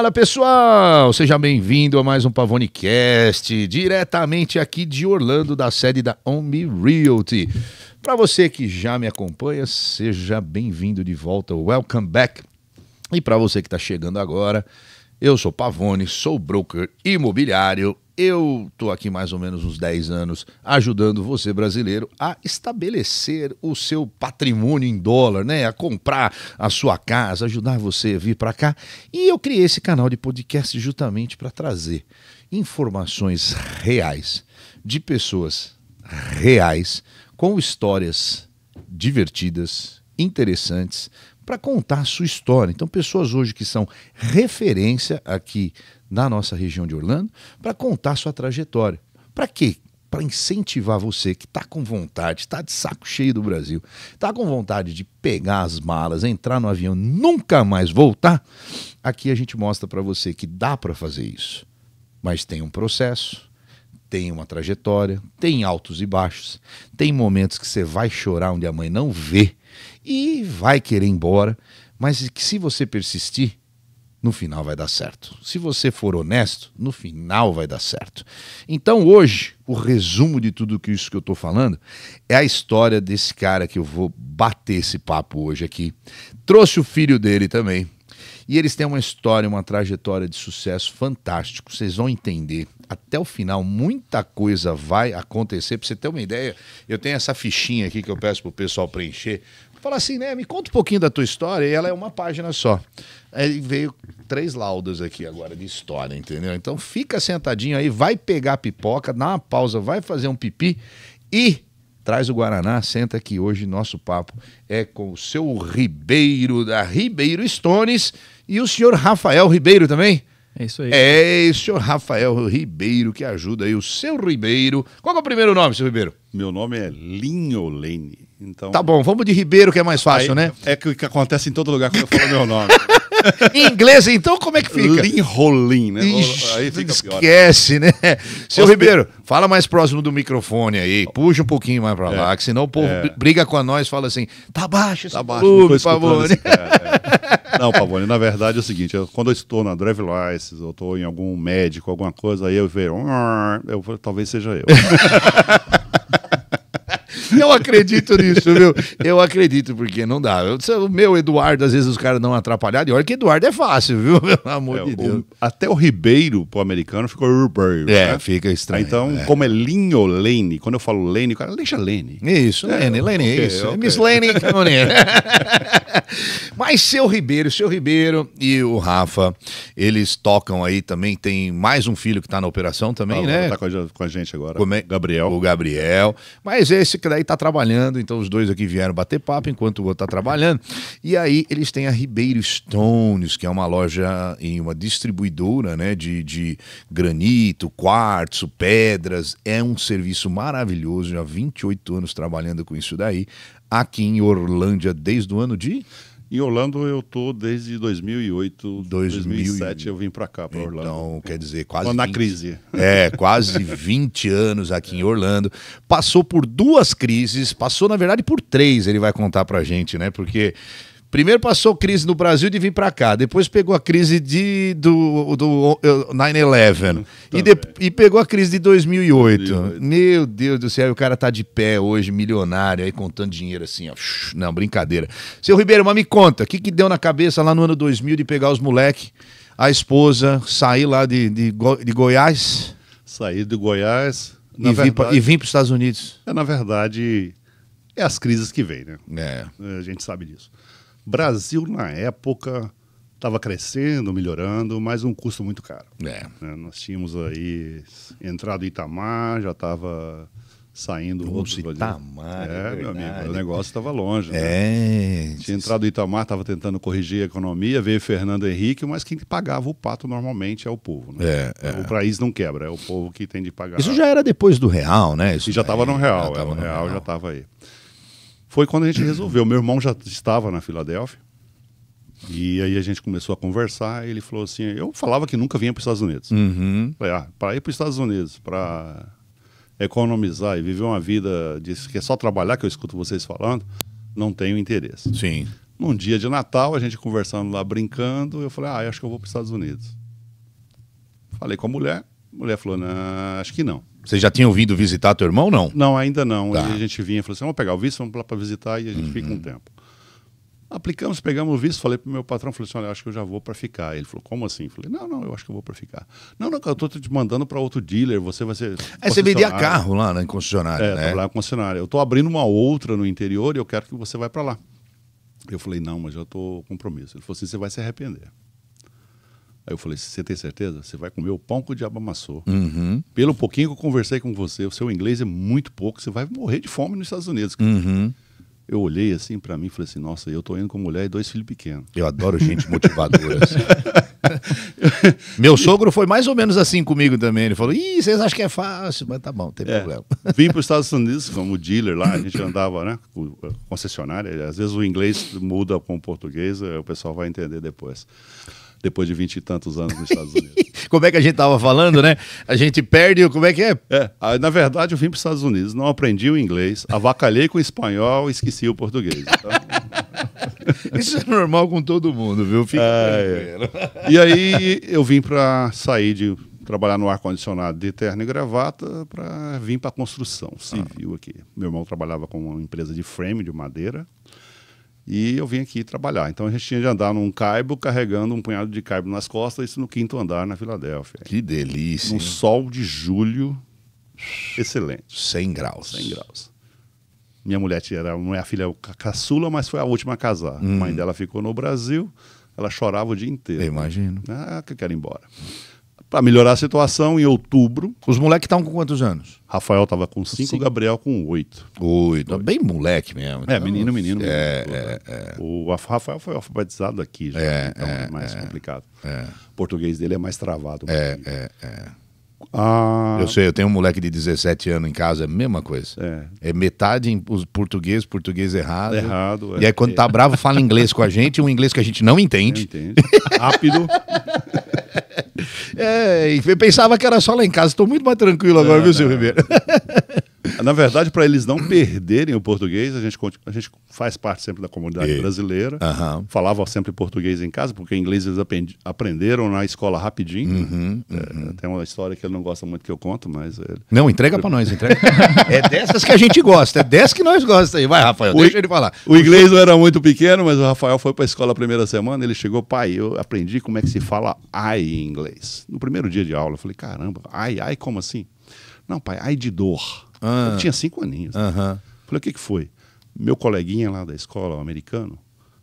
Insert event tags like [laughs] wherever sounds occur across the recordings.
Fala pessoal, seja bem-vindo a mais um Pavonecast, diretamente aqui de Orlando, da sede da Omni Realty. Para você que já me acompanha, seja bem-vindo de volta, welcome back. E para você que está chegando agora, eu sou Pavone, sou broker imobiliário eu estou aqui mais ou menos uns 10 anos ajudando você, brasileiro, a estabelecer o seu patrimônio em dólar, né? A comprar a sua casa, ajudar você a vir para cá. E eu criei esse canal de podcast justamente para trazer informações reais de pessoas reais com histórias divertidas, interessantes, para contar a sua história. Então, pessoas hoje que são referência aqui na nossa região de Orlando para contar sua trajetória. Para quê? Para incentivar você que está com vontade, está de saco cheio do Brasil, está com vontade de pegar as malas, entrar no avião, nunca mais voltar. Aqui a gente mostra para você que dá para fazer isso, mas tem um processo, tem uma trajetória, tem altos e baixos, tem momentos que você vai chorar onde a mãe não vê e vai querer ir embora, mas que se você persistir, no final vai dar certo. Se você for honesto, no final vai dar certo. Então hoje, o resumo de tudo isso que eu estou falando é a história desse cara que eu vou bater esse papo hoje aqui. Trouxe o filho dele também. E eles têm uma história, uma trajetória de sucesso fantástico. Vocês vão entender. Até o final, muita coisa vai acontecer. Para você ter uma ideia, eu tenho essa fichinha aqui que eu peço para o pessoal preencher Fala assim, né? Me conta um pouquinho da tua história. E ela é uma página só. Aí é, veio três laudas aqui agora de história, entendeu? Então fica sentadinho aí, vai pegar pipoca, dá uma pausa, vai fazer um pipi e traz o Guaraná, senta aqui hoje nosso papo é com o seu Ribeiro da Ribeiro Stones e o senhor Rafael Ribeiro também. É isso aí. É o senhor Rafael Ribeiro que ajuda aí o seu Ribeiro. Qual é o primeiro nome, seu Ribeiro? Meu nome é Linholene. Então... Tá bom, vamos de Ribeiro, que é mais fácil, Aí, né? É que, que acontece em todo lugar quando eu falo meu nome. [laughs] em inglês, então, como é que fica? Linrolim, né? Ixi, aí fica pior. Esquece, né? Seu Os Ribeiro, pe... fala mais próximo do microfone aí. Puxa um pouquinho mais pra é, lá, que senão o povo é. briga com a nós fala assim: tá baixo, tá baixo. Clube, não, Pavone. É, é, não, Pavone, na verdade é o seguinte: eu, quando eu estou na Drive License, ou estou em algum médico, alguma coisa, aí eu vejo. Hum", eu, talvez seja eu. [laughs] eu acredito nisso, viu? Eu acredito, porque não dá. Eu, o meu Eduardo, às vezes os caras não atrapalhado E olha que Eduardo é fácil, viu? [laughs] Pelo amor é, de Deus. O, até o Ribeiro, pro americano, ficou Ribeiro. É, né? fica estranho. Então, é. como é Linho Lane, quando eu falo Lane, o cara deixa Lane. Isso, é, Lane, Lane, okay, isso. Okay. Miss Lane, [laughs] Mas seu Ribeiro, seu Ribeiro e o Rafa, eles tocam aí também. Tem mais um filho que tá na operação também, ah, né? Tá com a, tá com a gente agora. Como é? Gabriel. O Gabriel. Mas esse que daí tá trabalhando, então os dois aqui vieram bater papo enquanto o outro tá trabalhando. E aí eles têm a Ribeiro Stones, que é uma loja e uma distribuidora, né, de, de granito, quartzo, pedras. É um serviço maravilhoso, já 28 anos trabalhando com isso daí aqui em Orlândia desde o ano de em Orlando eu tô desde 2008, 2007 eu vim para cá, para Orlando. Então, quer dizer, quase Quando 20... na crise. É, quase 20 anos aqui em Orlando. Passou por duas crises, passou na verdade por três, ele vai contar pra gente, né? Porque Primeiro passou crise no Brasil de vir para cá, depois pegou a crise de, do, do 9-11 hum, e, tá e pegou a crise de 2008. 2008. Meu Deus do céu, o cara tá de pé hoje, milionário, aí contando dinheiro assim, ó. Não, brincadeira. Seu Ribeiro, mas me conta, o que, que deu na cabeça lá no ano 2000 de pegar os moleque, a esposa, sair lá de, de, de Goiás? Sair de Goiás. e, verdade, vim e vim para os Estados Unidos. É, na verdade, é as crises que vem, né? É. é. A gente sabe disso. Brasil, na época, estava crescendo, melhorando, mas um custo muito caro. É. é nós tínhamos aí entrado Itamar, já estava saindo o outro Itamar, é, é meu amigo, o negócio estava longe. Né? É. Tinha entrado Itamar, estava tentando corrigir a economia, veio Fernando Henrique, mas quem pagava o pato normalmente é o povo. Né? É, é. O país não quebra, é o povo que tem de pagar. Isso já era depois do real, né? Isso e já estava no real, já tava é, o real, real já estava aí foi quando a gente resolveu. Meu irmão já estava na Filadélfia. E aí a gente começou a conversar. ele falou assim: Eu falava que nunca vinha para os Estados Unidos. Uhum. Falei, ah, para ir para os Estados Unidos, para economizar e viver uma vida de, que é só trabalhar, que eu escuto vocês falando, não tenho interesse. Sim. Num dia de Natal, a gente conversando lá, brincando, eu falei: Ah, acho que eu vou para os Estados Unidos. Falei com a mulher. A mulher falou: Não, acho que não. Você já tinha vindo visitar teu irmão não? Não, ainda não. Tá. A gente vinha e falou assim: vamos pegar o visto, vamos lá para visitar e a gente uhum. fica um uhum. tempo. Aplicamos, pegamos o visto, falei para o meu patrão, falei assim, olha, acho que eu já vou para ficar. Ele falou, como assim? Falei, não, não, eu acho que eu vou para ficar. Não, não, eu estou te mandando para outro dealer, você vai ser... É, você vendia carro lá na concessionária, é, né? lá na concessionária. Eu estou abrindo uma outra no interior e eu quero que você vá para lá. Eu falei, não, mas eu estou compromisso. Ele falou assim, você vai se arrepender. Aí eu falei, você tem certeza? Você vai comer o pão que o diabo amassou. Uhum. Pelo pouquinho que eu conversei com você, o seu inglês é muito pouco, você vai morrer de fome nos Estados Unidos. Uhum. Eu olhei assim para mim e falei assim, nossa, eu tô indo com mulher e dois filhos pequenos. Eu adoro gente motivadora. Assim. [laughs] Meu sogro foi mais ou menos assim comigo também. Ele falou, ih, vocês acham que é fácil, mas tá bom, tem é, problema. [laughs] Vim para os Estados Unidos como dealer lá, a gente andava, né, com concessionária. Às vezes o inglês muda com o português, é, o pessoal vai entender depois depois de vinte e tantos anos nos Estados Unidos. [laughs] como é que a gente estava falando, né? A gente perde, como é que é? é na verdade, eu vim para os Estados Unidos, não aprendi o inglês, avacalhei com o espanhol e esqueci o português. Então... [laughs] Isso é normal com todo mundo, viu? Fica é, é. E aí eu vim para sair de trabalhar no ar-condicionado de terno e gravata para vir para a construção civil ah. aqui. Meu irmão trabalhava com uma empresa de frame de madeira e eu vim aqui trabalhar. Então a gente tinha de andar num caibo carregando um punhado de caibo nas costas, isso no quinto andar na Filadélfia. Que delícia! Um sol de julho excelente. 100 graus. 100 graus. Minha mulher era, não é a filha é caçula, mas foi a última a casar. Hum. A mãe hum. dela ficou no Brasil, ela chorava o dia inteiro. Eu imagino. Ah, que eu quero ir embora para melhorar a situação, em outubro. Os moleques estavam com quantos anos? Rafael estava com 5, Gabriel com 8. 8, bem moleque mesmo. Então, é, menino, menino. É, menino é, é. O Rafael foi alfabetizado aqui, já, é, então é, é mais é, complicado. O é. português dele é mais travado. é, é, é. Ah... Eu sei, eu tenho um moleque de 17 anos em casa, é a mesma coisa. É, é metade em português, português errado. Errado. É. E aí, quando tá bravo, fala inglês com a gente, um inglês que a gente não entende. Não entende. Rápido. [laughs] é, pensava que era só lá em casa. Estou muito mais tranquilo agora, é, viu, Silvio Ribeiro? [laughs] Na verdade, para eles não perderem o português, a gente, a gente faz parte sempre da comunidade e... brasileira. Falava sempre português em casa, porque inglês eles aprenderam na escola rapidinho. Uhum, é, uhum. tem uma história que ele não gosta muito que eu conto, mas. Ele... Não, entrega para nós, entrega. [laughs] é dessas que a gente gosta, é dessas que nós gostamos. Vai, Rafael, o deixa ele falar. O inglês não era muito pequeno, mas o Rafael foi para a escola a primeira semana, ele chegou, pai, eu aprendi como é que se fala ai em inglês. No primeiro dia de aula, eu falei, caramba, ai, ai, como assim? Não, pai, ai de dor. Ah. Eu tinha cinco aninhos. Né? Uhum. Falei, o que, que foi? Meu coleguinha lá da escola, o americano,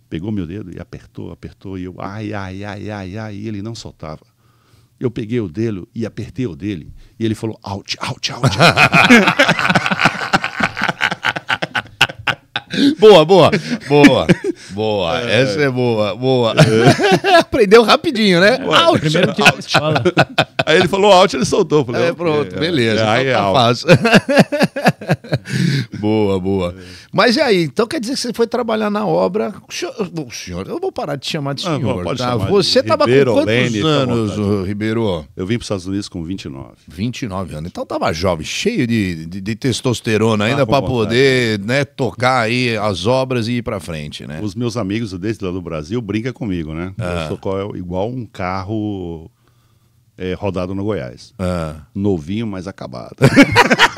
pegou meu dedo e apertou, apertou, e eu, ai, ai, ai, ai, ai, e ele não soltava. Eu peguei o dele e apertei o dele, e ele falou, out, out, out. out. [laughs] boa, boa, boa, boa. É. Essa é boa, boa. É. [laughs] Aprendeu rapidinho, né? Ué, out. Primeiro que out. Fala. [laughs] Aí ele falou out, ele soltou. Falei, é, pronto, é, beleza. É, aí então é tá [laughs] boa, boa. É. Mas e aí? Então quer dizer que você foi trabalhar na obra. O senhor, eu vou parar de chamar de ah, senhor. tá? Você estava com quantos Lene, tá anos, tá Ribeiro? Eu vim para os Estados Unidos com 29. 29 anos. Então tava jovem, cheio de, de, de testosterona ainda ah, para poder né, tocar aí as obras e ir para frente, né? Os meus amigos desde lá do Brasil brincam comigo, né? Ah. Eu sou é, igual um carro é, rodado no Goiás. Ah. Novinho, mas acabado.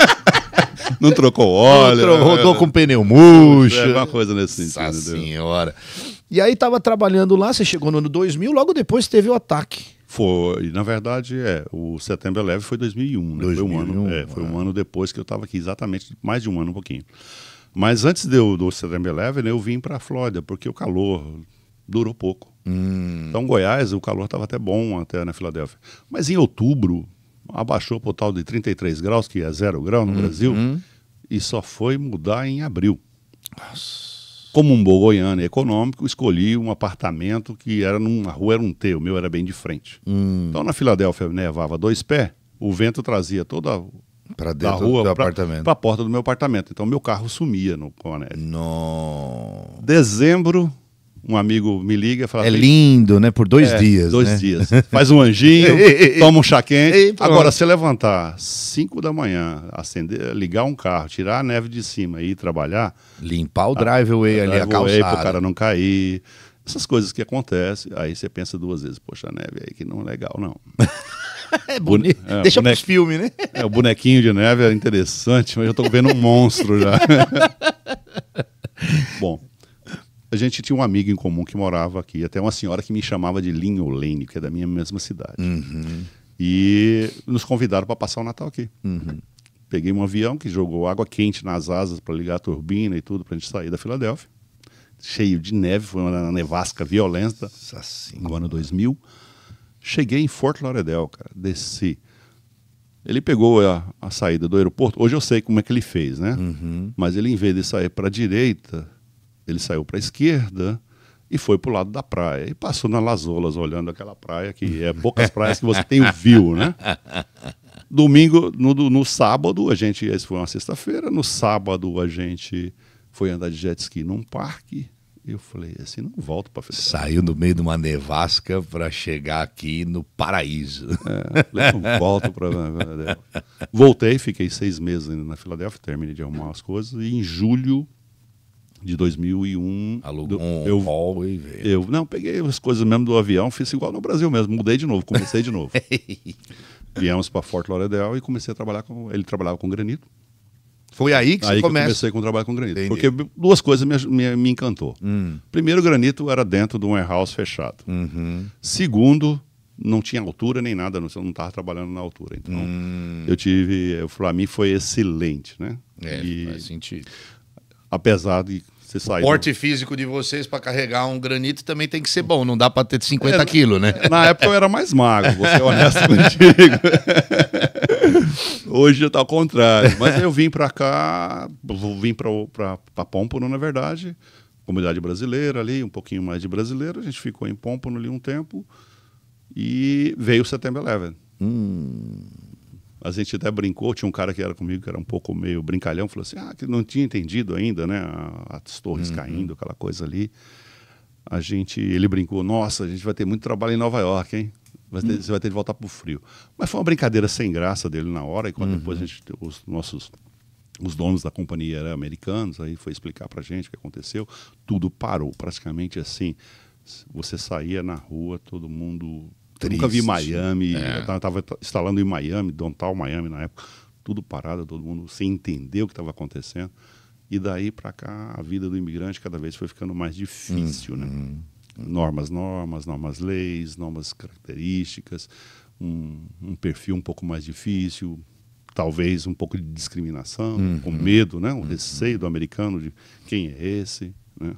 [laughs] não trocou óleo. Não trocou, né? rodou com pneu murcho. É uma coisa nesse sentido. Nossa senhora. E aí tava trabalhando lá, você chegou no ano 2000, logo depois teve o ataque. Foi, na verdade, é, o Setembro Leve foi 2001, né? 2001, foi um ano, é, foi um é. ano depois que eu estava aqui, exatamente, mais de um ano, um pouquinho. Mas antes de eu, do Cedram Eleven, eu vim para a Flórida, porque o calor durou pouco. Hum. Então, Goiás, o calor estava até bom até na né, Filadélfia. Mas em outubro, abaixou para o tal de 33 graus, que é zero grau no hum, Brasil, hum. e só foi mudar em abril. Nossa. Como um bom goiano econômico, escolhi um apartamento que era numa rua, era um T, o meu era bem de frente. Hum. Então, na Filadélfia, nevava dois pés, o vento trazia toda para dentro da rua, do apartamento. Para a porta do meu apartamento. Então meu carro sumia no, com No. Dezembro, um amigo me liga e fala. É assim, lindo, né? Por dois é, dias. Dois né? dias. [laughs] Faz um anjinho, [laughs] toma um chá quente. Agora, se levantar 5 da manhã, acender, ligar um carro, tirar a neve de cima e ir trabalhar. Limpar o tá, driveway ali, a, a calçada. para o cara não cair. Essas coisas que acontecem, aí você pensa duas vezes, poxa, neve aí que não é legal, não. [laughs] é bonito. É, Deixa boneco, pros filmes, né? é, o bonequinho de neve é interessante, mas eu estou vendo um monstro já. [laughs] Bom, a gente tinha um amigo em comum que morava aqui, até uma senhora que me chamava de Linholene, que é da minha mesma cidade. Uhum. E nos convidaram para passar o Natal aqui. Uhum. Peguei um avião que jogou água quente nas asas para ligar a turbina e tudo, para a gente sair da Filadélfia cheio de neve, foi uma nevasca violenta no ano 2000. Cheguei em Fort Lauderdale, cara, desci. Ele pegou a, a, saída do aeroporto. Hoje eu sei como é que ele fez, né? Uhum. Mas ele, em vez de sair para a direita, ele saiu para a esquerda e foi para o lado da praia. E passou nas Lazolas, olhando aquela praia, que é poucas praias que você tem o view, né? [laughs] Domingo, no, no sábado, a gente. Isso foi uma sexta-feira. No sábado, a gente foi andar de jet ski num parque. Eu falei, assim não volto para Federal. Saiu no meio de uma nevasca para chegar aqui no paraíso. É, falei, não volto para Filadélfia. Voltei, fiquei seis meses ainda na Filadélfia, terminei de arrumar as coisas. E em julho de 2001... Alugou um eu, hall e veio. Eu, não, peguei as coisas mesmo do avião, fiz igual no Brasil mesmo. Mudei de novo, comecei de novo. [laughs] Viemos para Fort Lauderdale e comecei a trabalhar com... Ele trabalhava com granito foi aí que aí você começa. eu comecei com o trabalho com granito. Entendi. Porque duas coisas me, me, me encantou. Hum. Primeiro, o granito era dentro de um warehouse fechado. Uhum. Segundo, não tinha altura nem nada, não estava trabalhando na altura. Então, hum. eu tive. Para ah, mim foi excelente, né? É, e, faz sentido. Apesar de você sair. O porte do... físico de vocês para carregar um granito também tem que ser bom, não dá para ter 50 é, quilos, né? Na época eu era mais magro, vou ser [laughs] honesto contigo. [laughs] Hoje está ao contrário. Mas eu vim para cá, vim para Pompono, na verdade, comunidade brasileira ali, um pouquinho mais de brasileiro. A gente ficou em Pompono ali um tempo e veio o Setembro 11. Hum. A gente até brincou, tinha um cara que era comigo, que era um pouco meio brincalhão, falou assim, ah, que não tinha entendido ainda, né, as torres uhum. caindo, aquela coisa ali. A gente, ele brincou, nossa, a gente vai ter muito trabalho em Nova York, hein? hum. Você vai ter de voltar pro frio. Mas foi uma brincadeira sem graça dele na hora, e quando uhum. depois a gente, os nossos os donos da companhia eram americanos, aí foi explicar pra gente o que aconteceu. Tudo parou, praticamente assim. Você saía na rua, todo mundo. Nunca vi assim. Miami, é. eu estava instalando em Miami, Dontal Miami na época, tudo parado, todo mundo sem entender o que estava acontecendo. E daí para cá, a vida do imigrante cada vez foi ficando mais difícil, né? Uhum normas, normas, normas, leis, normas, características, um, um perfil um pouco mais difícil, talvez um pouco de discriminação, uhum. com medo, né? um uhum. receio do americano de quem é esse, né?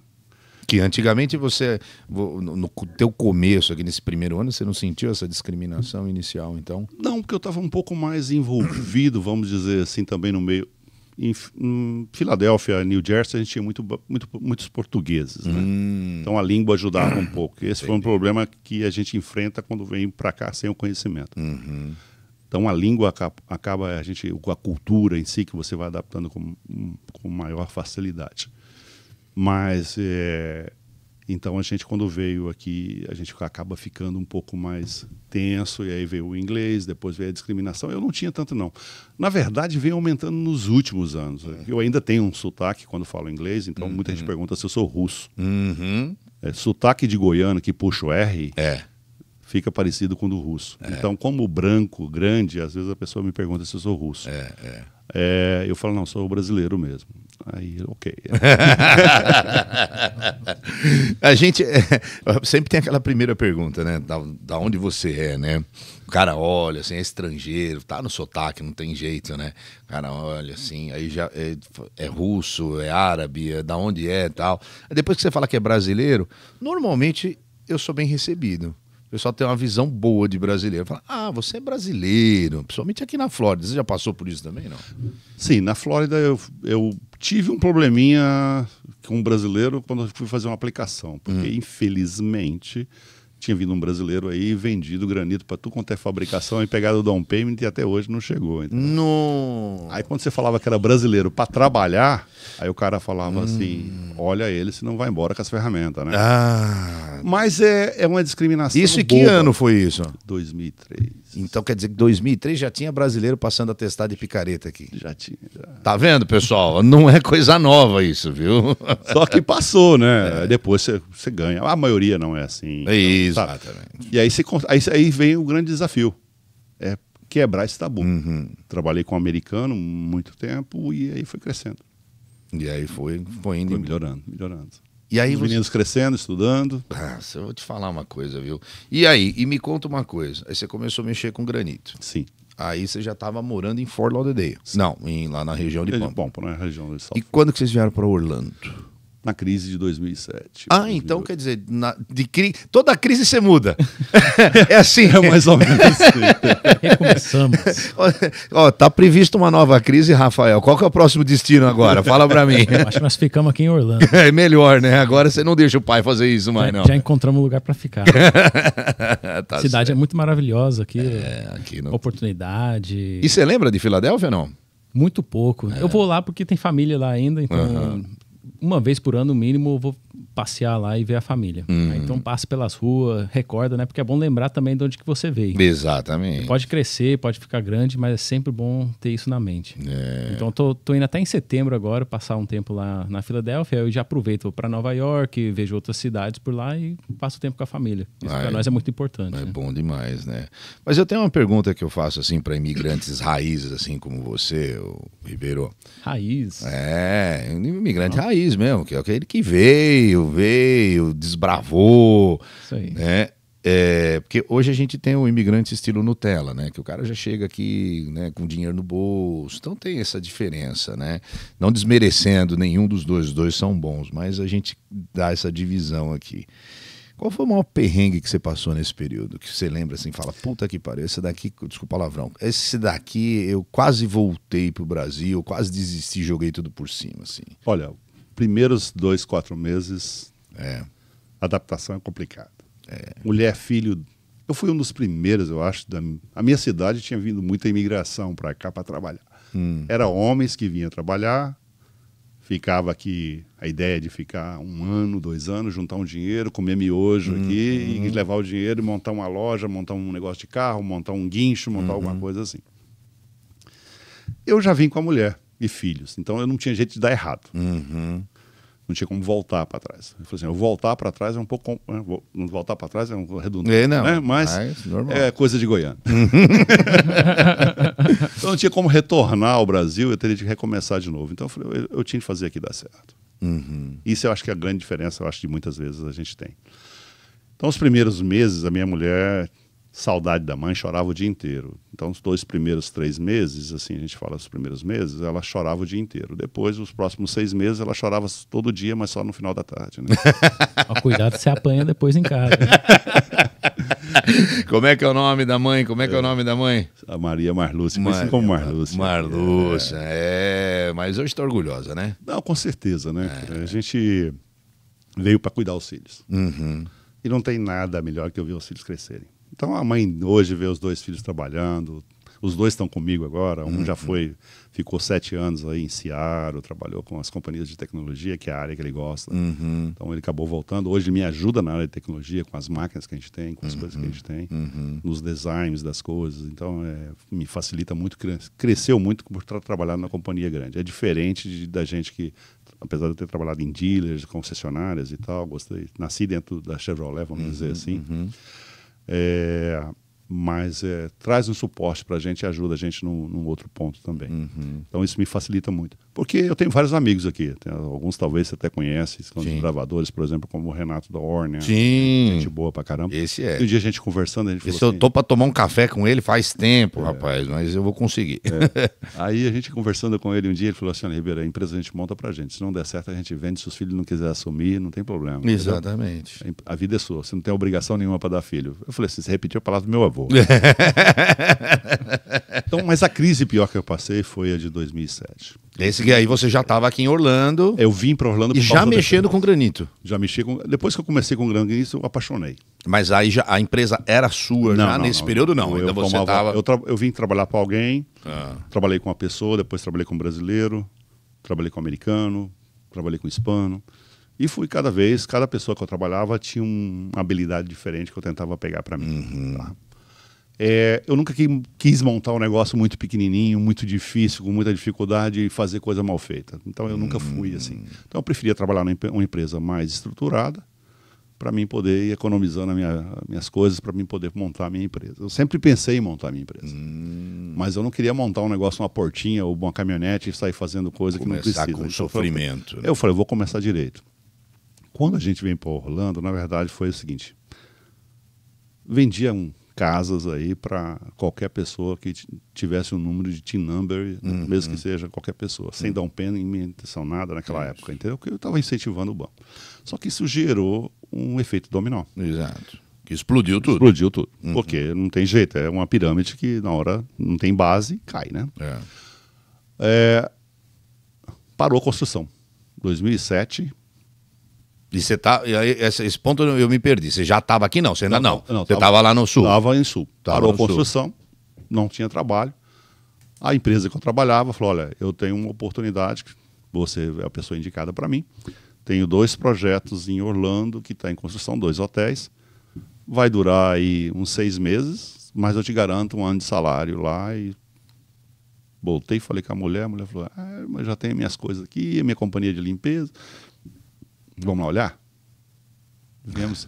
Que antigamente você, no teu começo aqui nesse primeiro ano, você não sentiu essa discriminação inicial, então? Não, porque eu estava um pouco mais envolvido, vamos dizer assim, também no meio em, Filadélfia, New Jersey, a gente tinha muito, muito muitos portugueses. Né? Hum. Então a língua ajudava um pouco. Esse Entendi. foi um problema que a gente enfrenta quando vem para cá sem o conhecimento. Uhum. Então a língua acaba, a gente, a cultura em si que você vai adaptando com, com maior facilidade. Mas é, então a gente quando veio aqui, a gente acaba ficando um pouco mais tenso e aí veio o inglês, depois veio a discriminação. Eu não tinha tanto não. Na verdade, vem aumentando nos últimos anos. É. Eu ainda tenho um sotaque quando falo inglês, então uhum. muita gente pergunta se eu sou russo. Uhum. É, sotaque de goiano que puxa o R. É fica parecido com o do russo. É. Então, como branco grande, às vezes a pessoa me pergunta se eu sou russo. É, é. É, eu falo, não, sou brasileiro mesmo. Aí, ok. [laughs] a gente é, sempre tem aquela primeira pergunta, né? Da, da onde você é, né? O cara olha assim, é estrangeiro, tá no sotaque, não tem jeito, né? O cara olha assim, aí já é, é russo, é árabe, é da onde é e tal. depois que você fala que é brasileiro, normalmente eu sou bem recebido pessoal tem uma visão boa de brasileiro. Fala, ah, você é brasileiro, principalmente aqui na Flórida. Você já passou por isso também, não? Sim, na Flórida eu, eu tive um probleminha com um brasileiro quando fui fazer uma aplicação, porque hum. infelizmente tinha vindo um brasileiro aí vendido granito para tu quanto é fabricação e pegado o down payment e até hoje não chegou. Então. No... Aí quando você falava que era brasileiro para trabalhar, aí o cara falava hum. assim: olha ele, se não vai embora com as ferramentas, né? Ah. Mas é, é uma discriminação. Isso e boa. que ano foi isso? 2003. Então quer dizer que 2003 já tinha brasileiro passando a testar de picareta aqui. Já tinha. Já. Tá vendo, pessoal? Não é coisa nova isso, viu? Só que passou, né? [laughs] É. Depois você, ganha. A maioria não é assim. É isso. Então, exatamente. E aí, aí, aí vem o grande desafio. É quebrar esse tabu. Uhum. Trabalhei com um americano muito tempo e aí foi crescendo. E aí foi, foi indo. Foi melhorando, melhorando. E aí Os você... meninos crescendo, estudando. Nossa, eu vou te falar uma coisa, viu? E aí, e me conta uma coisa. Aí você começou a mexer com granito. Sim. Aí você já estava morando em Fort Lauderdale. Sim. Não, em, lá na região de Pompa. não é Região de São. e quando que vocês vieram para Orlando? na crise de 2007. Ah, 2008. então quer dizer, na, de cri... toda crise você muda. [laughs] é assim. É mais ou menos assim. [laughs] Recomeçamos. Ó, ó, tá prevista uma nova crise, Rafael. Qual que é o próximo destino agora? Fala para mim. acho que nós ficamos aqui em Orlando. [laughs] É melhor, né? Agora você não deixa o pai fazer isso mais, não. Já encontramos um lugar para ficar. tá Cidade certo. é muito maravilhosa aqui. É, aqui não... Oportunidade. E você lembra de Filadélfia, não? Muito pouco. É. Eu vou lá porque tem família lá ainda, então... Uhum uma vez por ano, no mínimo, eu vou passear lá e ver a família. Uhum. Então passe pelas ruas, recorda, né? Porque é bom lembrar também de onde que você veio. Exatamente. Você pode crescer, pode ficar grande, mas é sempre bom ter isso na mente. É. Então tô, tô indo até em setembro agora, passar um tempo lá na Filadélfia, eu já aproveito para Nova York, vejo outras cidades por lá e passo tempo com a família. Isso para ah, é. nós é muito importante. É né? bom demais, né? Mas eu tenho uma pergunta que eu faço assim para imigrantes raízes, assim como você, o Ribeiro. Raiz. É, imigrante Não. Ah. raiz mesmo, que é aquele que veio, veio, desbravou. Isso aí. Né? É, porque hoje a gente tem o imigrante estilo Nutella, né? Que o cara já chega aqui né, com dinheiro no bolso. Então tem essa diferença, né? Não desmerecendo nenhum dos dois, os dois são bons, mas a gente dá essa divisão aqui. Qual foi o maior perrengue que você passou nesse período? Que você lembra assim, fala, puta que pariu, esse daqui, desculpa o palavrão, esse daqui eu quase voltei pro Brasil, quase desisti, joguei tudo por cima, assim. Olha, primeiros dois, quatro meses, é. adaptação é complicada. É. Mulher, filho. Eu fui um dos primeiros, eu acho. Da, a minha cidade tinha vindo muita imigração para cá para trabalhar. Hum. Era homens que vinham trabalhar, ficava aqui a ideia de ficar um ano, dois anos, juntar um dinheiro, comer miojo aqui e uhum. levar o dinheiro e montar uma loja, montar um negócio de carro, montar um guincho, montar alguma uhum. coisa assim. Eu já vim com a mulher e filhos, então eu não tinha jeito de dar errado. Uhum não tinha como voltar para trás. Eu falei assim, eu voltar para trás é um pouco. Né, não voltar para trás é um redundante. É, não. Né? Mas, ah, é, é coisa de Goiânia. [laughs] então não tinha como retornar ao Brasil, eu teria que recomeçar de novo. Então eu, falei, eu, eu tinha que fazer aqui dar certo. Uhum. Isso eu acho que é a grande diferença, eu acho que muitas vezes a gente tem. Então, os primeiros meses, a minha mulher saudade da mãe, chorava o dia inteiro. Então, os dois primeiros três meses, assim a gente fala os primeiros meses, ela chorava o dia inteiro. Depois, os próximos seis meses, ela chorava todo dia, mas só no final da tarde. Né? [laughs] Ó, cuidado, se apanha depois em casa. Né? [laughs] Como é que é o nome da mãe? Como é que é, é o nome da mãe? A Maria Marlúcia, Maria, como Marlúcia. Marlúcia, é. é. Mas hoje está orgulhosa, né? Não, com certeza, né? É. A gente veio para cuidar os filhos. Uhum. E não tem nada melhor que eu ver os filhos crescerem. Então a mãe hoje vê os dois filhos trabalhando, os dois estão comigo agora. Um uhum. já foi, ficou sete anos aí em Seattle, trabalhou com as companhias de tecnologia, que é a área que ele gosta. Uhum. Então ele acabou voltando. Hoje ele me ajuda na área de tecnologia, com as máquinas que a gente tem, com as uhum. coisas que a uhum. gente tem, uhum. nos designs das coisas. Então é, me facilita muito, cresceu muito por tra trabalhar na companhia grande. É diferente de, da gente que apesar de eu ter trabalhado em dealers, concessionárias e tal, gostei, nasci dentro da Chevrolet, vamos dizer uhum, assim. É, mas é, traz um suporte para a gente e ajuda a gente num, num outro ponto também. Uhum. Então isso me facilita muito. Porque eu tenho vários amigos aqui, tem, alguns talvez você até conhece, são Sim. gravadores, por exemplo, como o Renato da Orne. Né? Sim. Gente boa pra caramba. Esse é. E um dia a gente conversando, a gente Esse falou. Assim, eu tô pra tomar um café com ele faz tempo, é. rapaz, mas eu vou conseguir. É. [laughs] Aí a gente conversando com ele um dia, ele falou assim: olha, Ribeiro, a empresa a gente monta pra gente. Se não der certo, a gente vende. Se os filhos não quiserem assumir, não tem problema. Exatamente. Entendeu? A vida é sua, você não tem obrigação nenhuma pra dar filho. Eu falei assim: você repetiu a palavra do meu avô. [laughs] então, mas a crise pior que eu passei foi a de 2007. Esse que aí você já estava aqui em Orlando. Eu vim para Orlando e já mexendo com granito. Já mexi com. Depois que eu comecei com granito, eu apaixonei. Mas aí já, a empresa era sua não, já não, nesse não, período não. Eu, tomava, então você tava... eu, tra... eu vim trabalhar para alguém. Ah. Trabalhei com uma pessoa, depois trabalhei com um brasileiro, trabalhei com um americano, trabalhei com um hispano. E fui cada vez, cada pessoa que eu trabalhava tinha uma habilidade diferente que eu tentava pegar para mim. Uhum. Tá? É, eu nunca quis montar um negócio muito pequenininho, muito difícil, com muita dificuldade e fazer coisa mal feita. Então eu hum. nunca fui hum. assim. Então eu preferia trabalhar numa empresa mais estruturada para mim poder ir economizando minha, minhas coisas, para mim poder montar a minha empresa. Eu sempre pensei em montar a minha empresa. Hum. Mas eu não queria montar um negócio, uma portinha ou uma caminhonete e sair fazendo coisa começar que não precisa. com então, sofrimento. Eu falei, né? eu falei, eu vou começar direito. Quando a gente veio para Orlando, na verdade foi o seguinte. Vendia um casas aí para qualquer pessoa que tivesse um número de team number, uhum. mesmo que seja qualquer pessoa, uhum. sem dar um pena em intenção nada naquela época, entendeu? que eu estava incentivando o banco. Só que isso gerou um efeito dominó. Exato. Que explodiu tudo. Explodiu tudo. Uhum. Porque não tem jeito, é uma pirâmide que na hora não tem base, cai, né? É. É... parou a construção. 2007, e você tá. Esse, ponto eu me perdi. Você já estava aqui, não? Você ainda não? não. não você estava lá no sul? Estava em sul. Tava Parou a construção, sul. não tinha trabalho. A empresa que eu trabalhava falou: olha, eu tenho uma oportunidade, você é a pessoa indicada para mim. Tenho dois projetos em Orlando que está em construção, dois hotéis. Vai durar aí uns seis meses, mas eu te garanto um ano de salário lá e voltei falei com a mulher, a mulher falou: ah, mas já tenho minhas coisas aqui, minha companhia de limpeza, Vamos lá olhar? Viemos,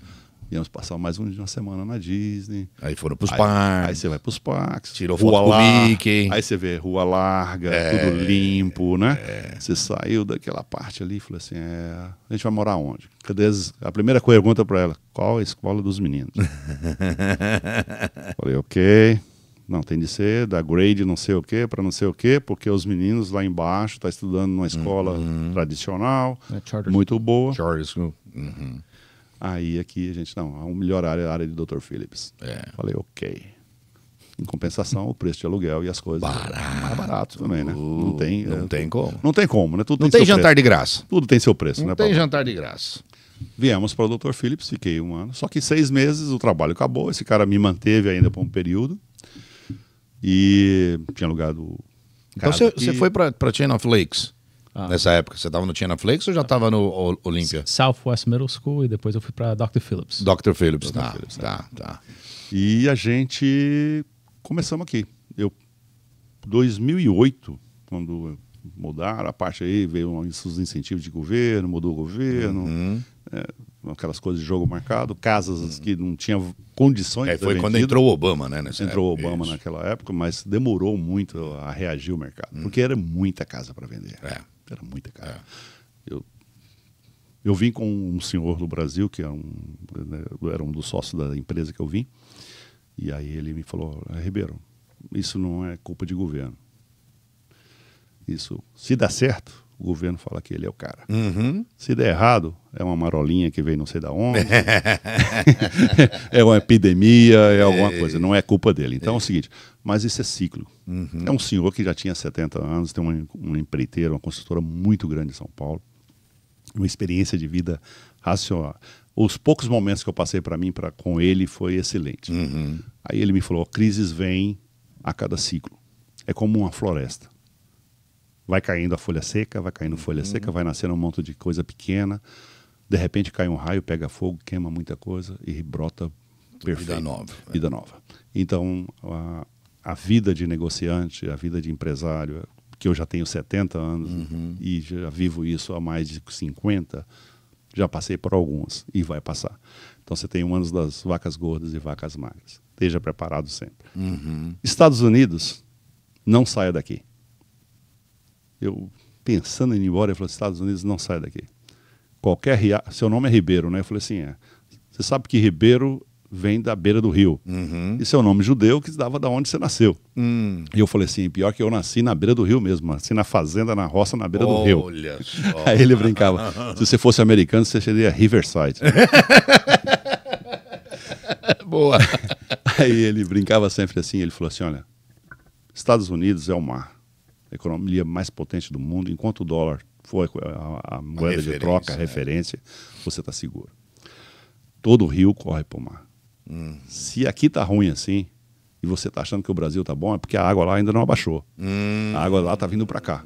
viemos passar mais um de uma semana na Disney. Aí foram pros aí, parques. Aí você vai pros parques. Tirou rua foto Mickey. Aí você vê rua larga, é, tudo limpo, né? É. Você saiu daquela parte ali e falou assim, é, a gente vai morar onde? Cadê as... A primeira pergunta para ela, qual a escola dos meninos? [laughs] Falei, ok não, tem de ser da grade não sei o quê para não sei o quê, porque os meninos lá embaixo estão tá estudando numa escola uhum. tradicional, é, muito boa. Charter school. Uhum. Aí aqui a gente, não, vamos melhorar a área de Dr. Phillips. É. Falei, ok. Em compensação, o preço de aluguel e as coisas. Barato. Mais é barato também, né? Uh, não tem, não é, tem como. Não tem como, né? Tudo não tem, tem jantar preço. de graça. Tudo tem seu preço, não né? Não tem Paulo? jantar de graça. Viemos para o Dr. Phillips, fiquei um ano. Só que seis meses o trabalho acabou. Esse cara me manteve ainda por um período. E tinha alugado. Então você foi para Chain of Lakes? Ah. Nessa época, você estava no China Flakes ou já estava no Olímpia? Southwest Middle School e depois eu fui para Dr. Phillips. Dr. Phillips, Dr. tá, Phillips, tá, né? tá. E a gente começamos aqui. Eu 2008, quando mudaram a parte aí, veio os incentivos de governo, mudou o governo. Uhum. É, aquelas coisas de jogo marcado, casas hum. que não tinham condições é, foi quando entrou o Obama, né? entrou o Obama Isso. naquela época, mas demorou muito a reagir o mercado, hum. porque uhum. era muita casa para vender. É. Era muita casa. É. Eu, eu vim com um senhor do Brasil, que era é um, né, era um dos sócios da empresa que eu vim, e aí ele me falou, ah, Ribeiro, isso não é culpa de governo. Isso, se dá certo, o governo fala que ele é o cara. Uhum. Se der errado, é uma marolinha que vem não sei da onde, [laughs] [laughs] é uma epidemia, é alguma é. coisa, não é culpa dele. Então é, é o seguinte, mas isso é ciclo. Uhum. É um senhor que já tinha 70 anos, tem um, um empreiteiro, uma construtora muito grande em São Paulo, uma experiência de vida racional. Os poucos momentos que eu passei para mim pra, com ele foi excelente. Uhum. Aí ele me falou, crises vêm a cada ciclo. É como uma floresta. Vai caindo a folha seca, vai caindo folha uhum. seca, vai nascendo um monte de coisa pequena. De repente cai um raio, pega fogo, queima muita coisa e brota perfeito. Vida nova. Né? Vida nova. Então, a, a, vida de negociante, a vida de empresário, que eu já tenho 70 anos uhum. e já vivo isso há mais de 50, já passei por algumas e vai passar. Então, você tem um ano das vacas gordas e vacas magras. Esteja preparado sempre. Uhum. Estados Unidos, não saia daqui. Eu, pensando em ir embora, ele falou: Estados Unidos, não sai daqui. Qualquer ria... Seu nome é Ribeiro, né? Eu falei assim: é. Você sabe que Ribeiro vem da beira do rio. Uhum. E seu nome judeu que dava da onde você nasceu. Hum. E eu falei assim: pior que eu nasci na beira do rio mesmo, nasci na fazenda, na roça, na beira Olha do rio. Olha [laughs] Aí ele brincava: se você fosse americano, você seria Riverside. [laughs] Boa. [laughs] Aí ele brincava sempre assim, ele falou assim: olha, Estados Unidos é o mar economia mais potente do mundo, enquanto o dólar for a, a moeda a de troca, a é. referência, é. você está seguro. Todo rio corre para o mar. Hum. Se aqui está ruim assim, e você está achando que o Brasil está bom, é porque a água lá ainda não abaixou. Hum. A água lá está vindo para cá.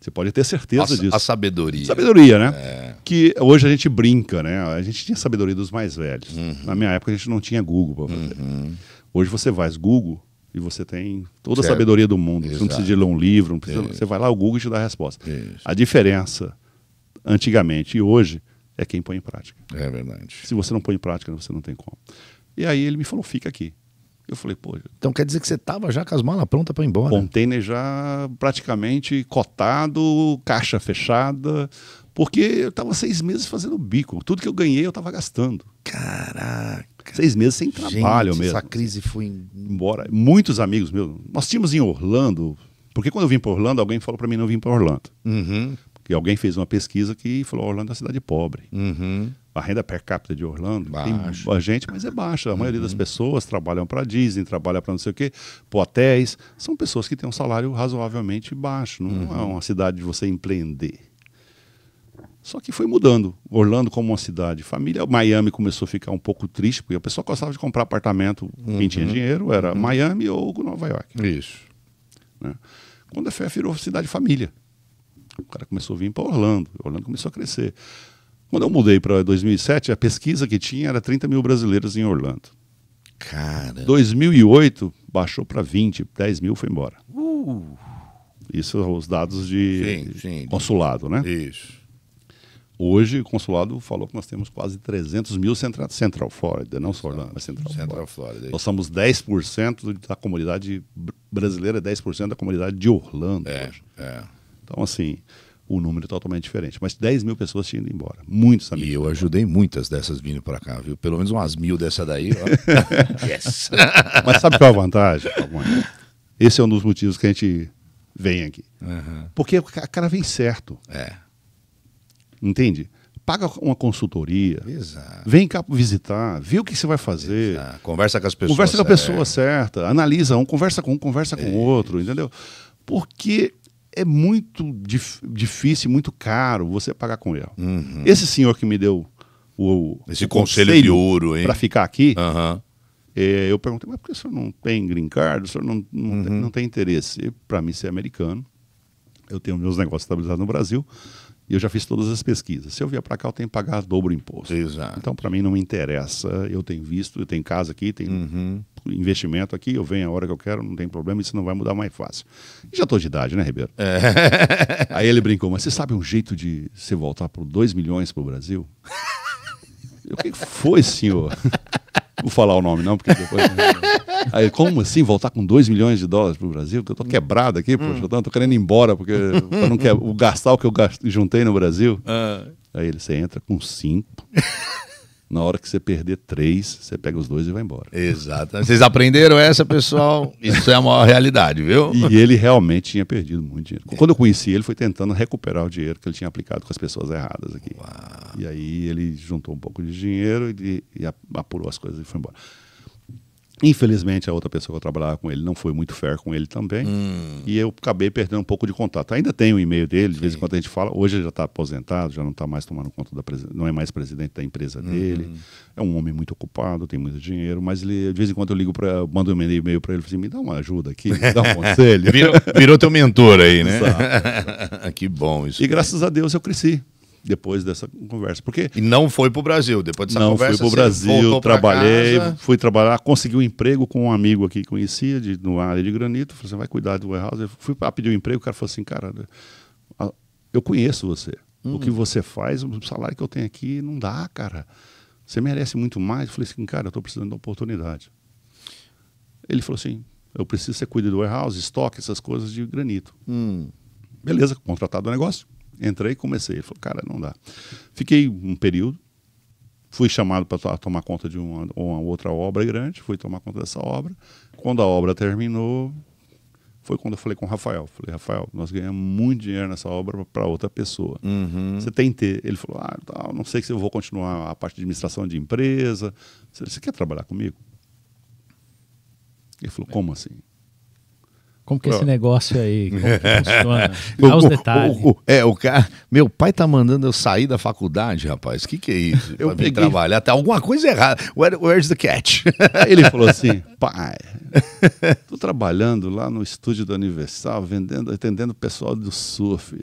Você pode ter certeza a, disso. A sabedoria. Sabedoria, né? É. Que hoje a gente brinca, né? A gente tinha sabedoria dos mais velhos. Uhum. Na minha época a gente não tinha Google para fazer. Uhum. Hoje você faz Google, e você tem toda certo. a sabedoria do mundo. Exato. Você não precisa de ler um livro, precisa, você vai lá, o Google te dá a resposta. Isso. A diferença antigamente e hoje é quem põe em prática. É verdade. Se você não põe em prática, você não tem como. E aí ele me falou, fica aqui. Eu falei, pô. Então quer dizer que você estava já com as malas prontas para ir embora? Container já praticamente cotado, caixa fechada, porque eu estava seis meses fazendo bico. Tudo que eu ganhei eu estava gastando. Caraca seis meses sem trabalho Gente, mesmo. Essa crise foi embora. Muitos amigos meus. Nós tínhamos em Orlando, porque quando eu vim para Orlando, alguém falou para mim não vim para Orlando. Uhum. Porque alguém fez uma pesquisa que falou Orlando é uma cidade pobre. Uhum. A renda per capita de Orlando Baixo. tem a gente, mas é baixa. A uhum. maioria das pessoas trabalham para Disney, trabalham para não sei o quê, para hotéis. São pessoas que têm um salário razoavelmente baixo. Não uhum. é uma cidade de você empreender. Só que foi mudando. Orlando como uma cidade. Família, Miami começou a ficar um pouco triste, porque a pessoa gostava de comprar apartamento, uhum. quem tinha uhum. dinheiro era uhum. Miami ou Nova York. Isso. Né? Quando a fé virou cidade família. O cara começou a vir para Orlando. Orlando começou a crescer. Quando eu mudei para 2007, a pesquisa que tinha era 30 mil brasileiros em Orlando. Cara. 2008 baixou para 20, 10 mil foi embora. Uh. Isso os dados de sim, sim, consulado, né? Isso. Hoje, o consulado falou que nós temos quase 300 mil central, central Florida, não só Orlando, mas Central, central Florida. É nós somos 10% da comunidade brasileira, 10% da comunidade de Orlando. É, é. Então, assim, o número é totalmente diferente. Mas 10 mil pessoas tinham ido embora. Muitos amigos. E eu ajudei muitas dessas vindo para cá, viu? Pelo menos umas mil dessa daí. [laughs] yes! mas sabe qual é a vantagem? Esse é um dos motivos que a gente vem aqui. Uhum. Porque o cara vem certo. É. Entende? Paga uma consultoria. Exato. Vem cá visitar, vê o que você vai fazer. Exato. Conversa com as pessoas. Conversa com a pessoa certa, certa analisa um, conversa com um, conversa com o outro, entendeu? Porque é muito dif difícil, muito caro você pagar com ele Uhum. Esse senhor que me deu o, Esse o conselho, conselho, de ouro, hein? Para ficar aqui, uhum. é, eu perguntei, mas por que o senhor não tem green card? O senhor não, não, uhum. tem, não tem interesse? Para mim, ser americano, eu tenho meus negócios estabilizados no Brasil. E eu já fiz todas as pesquisas. Se eu vier para cá, eu tenho que pagar dobro imposto. Exato. Então, para mim, não me interessa. Eu tenho visto, eu tenho casa aqui, tenho uhum. investimento aqui, eu venho a hora que eu quero, não tem problema, isso não vai mudar mais fácil. E já estou de idade, né, Ribeiro? É. [laughs] Aí ele brincou, mas você sabe um jeito de você voltar por 2 milhões para [laughs] o Brasil? o que foi, senhor? [laughs] vou falar o nome, não, porque depois. Né? [laughs] Aí, como assim voltar com 2 milhões de dólares para o Brasil? que eu tô hum. quebrado aqui, poxa, eu tô, hum. querendo ir embora, porque eu não quero [laughs] gastar o que eu gastei juntei no Brasil. Ah. Aí ele, você entra com 5. [laughs] Na hora que você perder três, você pega os dois e vai embora. Exato. Vocês aprenderam essa, pessoal? Isso é a maior realidade, viu? E ele realmente tinha perdido muito dinheiro. Quando eu conheci ele, foi tentando recuperar o dinheiro que ele tinha aplicado com as pessoas erradas aqui. Uau. E aí ele juntou um pouco de dinheiro e, e apurou as coisas e foi embora. Infelizmente, a outra pessoa que eu trabalhava com ele não foi muito fair com ele também. Hum. E eu acabei perdendo um pouco de contato. Ainda tenho o e-mail dele, de vez em quando a gente fala. Hoje ele já está aposentado, já não está mais tomando conta da não é mais presidente da empresa uhum. dele. É um homem muito ocupado, tem muito dinheiro, mas ele, de vez em quando eu ligo para mando um e-mail para ele assim: me dá uma ajuda aqui, me dá um [laughs] conselho. virou, virou teu mentor aí, né? [laughs] que bom isso. E graças a Deus eu cresci depois dessa conversa. Porque e não foi para o Brasil, depois dessa não conversa? Não, fui para o Brasil, trabalhei, fui trabalhar, consegui um emprego com um amigo aqui que conhecia, de, numa área de granito, falei, você vai cuidar do warehouse? Eu fui para pedir um emprego, o cara falou assim, cara, eu conheço você, hum. o que hum. você faz, o salário que eu tenho aqui não dá, cara, você merece muito mais. Eu falei assim, cara, eu estou precisando de oportunidade. Ele falou assim, eu preciso que você cuide do warehouse, estoque, essas coisas de granito. Hum. Beleza, contratado o negócio Entrei e comecei. Ele falou, cara, não dá. Fiquei um período, fui chamado para tomar conta de uma, uma, outra obra grande, fui tomar conta dessa obra. Quando a obra terminou, foi quando eu falei com o Rafael. Falei, Rafael, nós ganhamos muito dinheiro nessa obra para outra pessoa. Uhum. Você tem ter. Ele falou, ah, tá, não sei se eu vou continuar a parte de administração de empresa. Você quer trabalhar comigo? Ele falou, como assim? Como que é esse negócio aí como [laughs] funciona? [laughs] Dá os detalhes. O, o, é, o cara. Meu pai tá mandando eu sair da faculdade, rapaz. O que, que é isso? Eu vim peguei... trabalhar. Tá alguma coisa errada. Where, where's the catch? Ele falou assim: [laughs] pai, tô trabalhando lá no estúdio da Universal, vendendo, atendendo o pessoal do surf.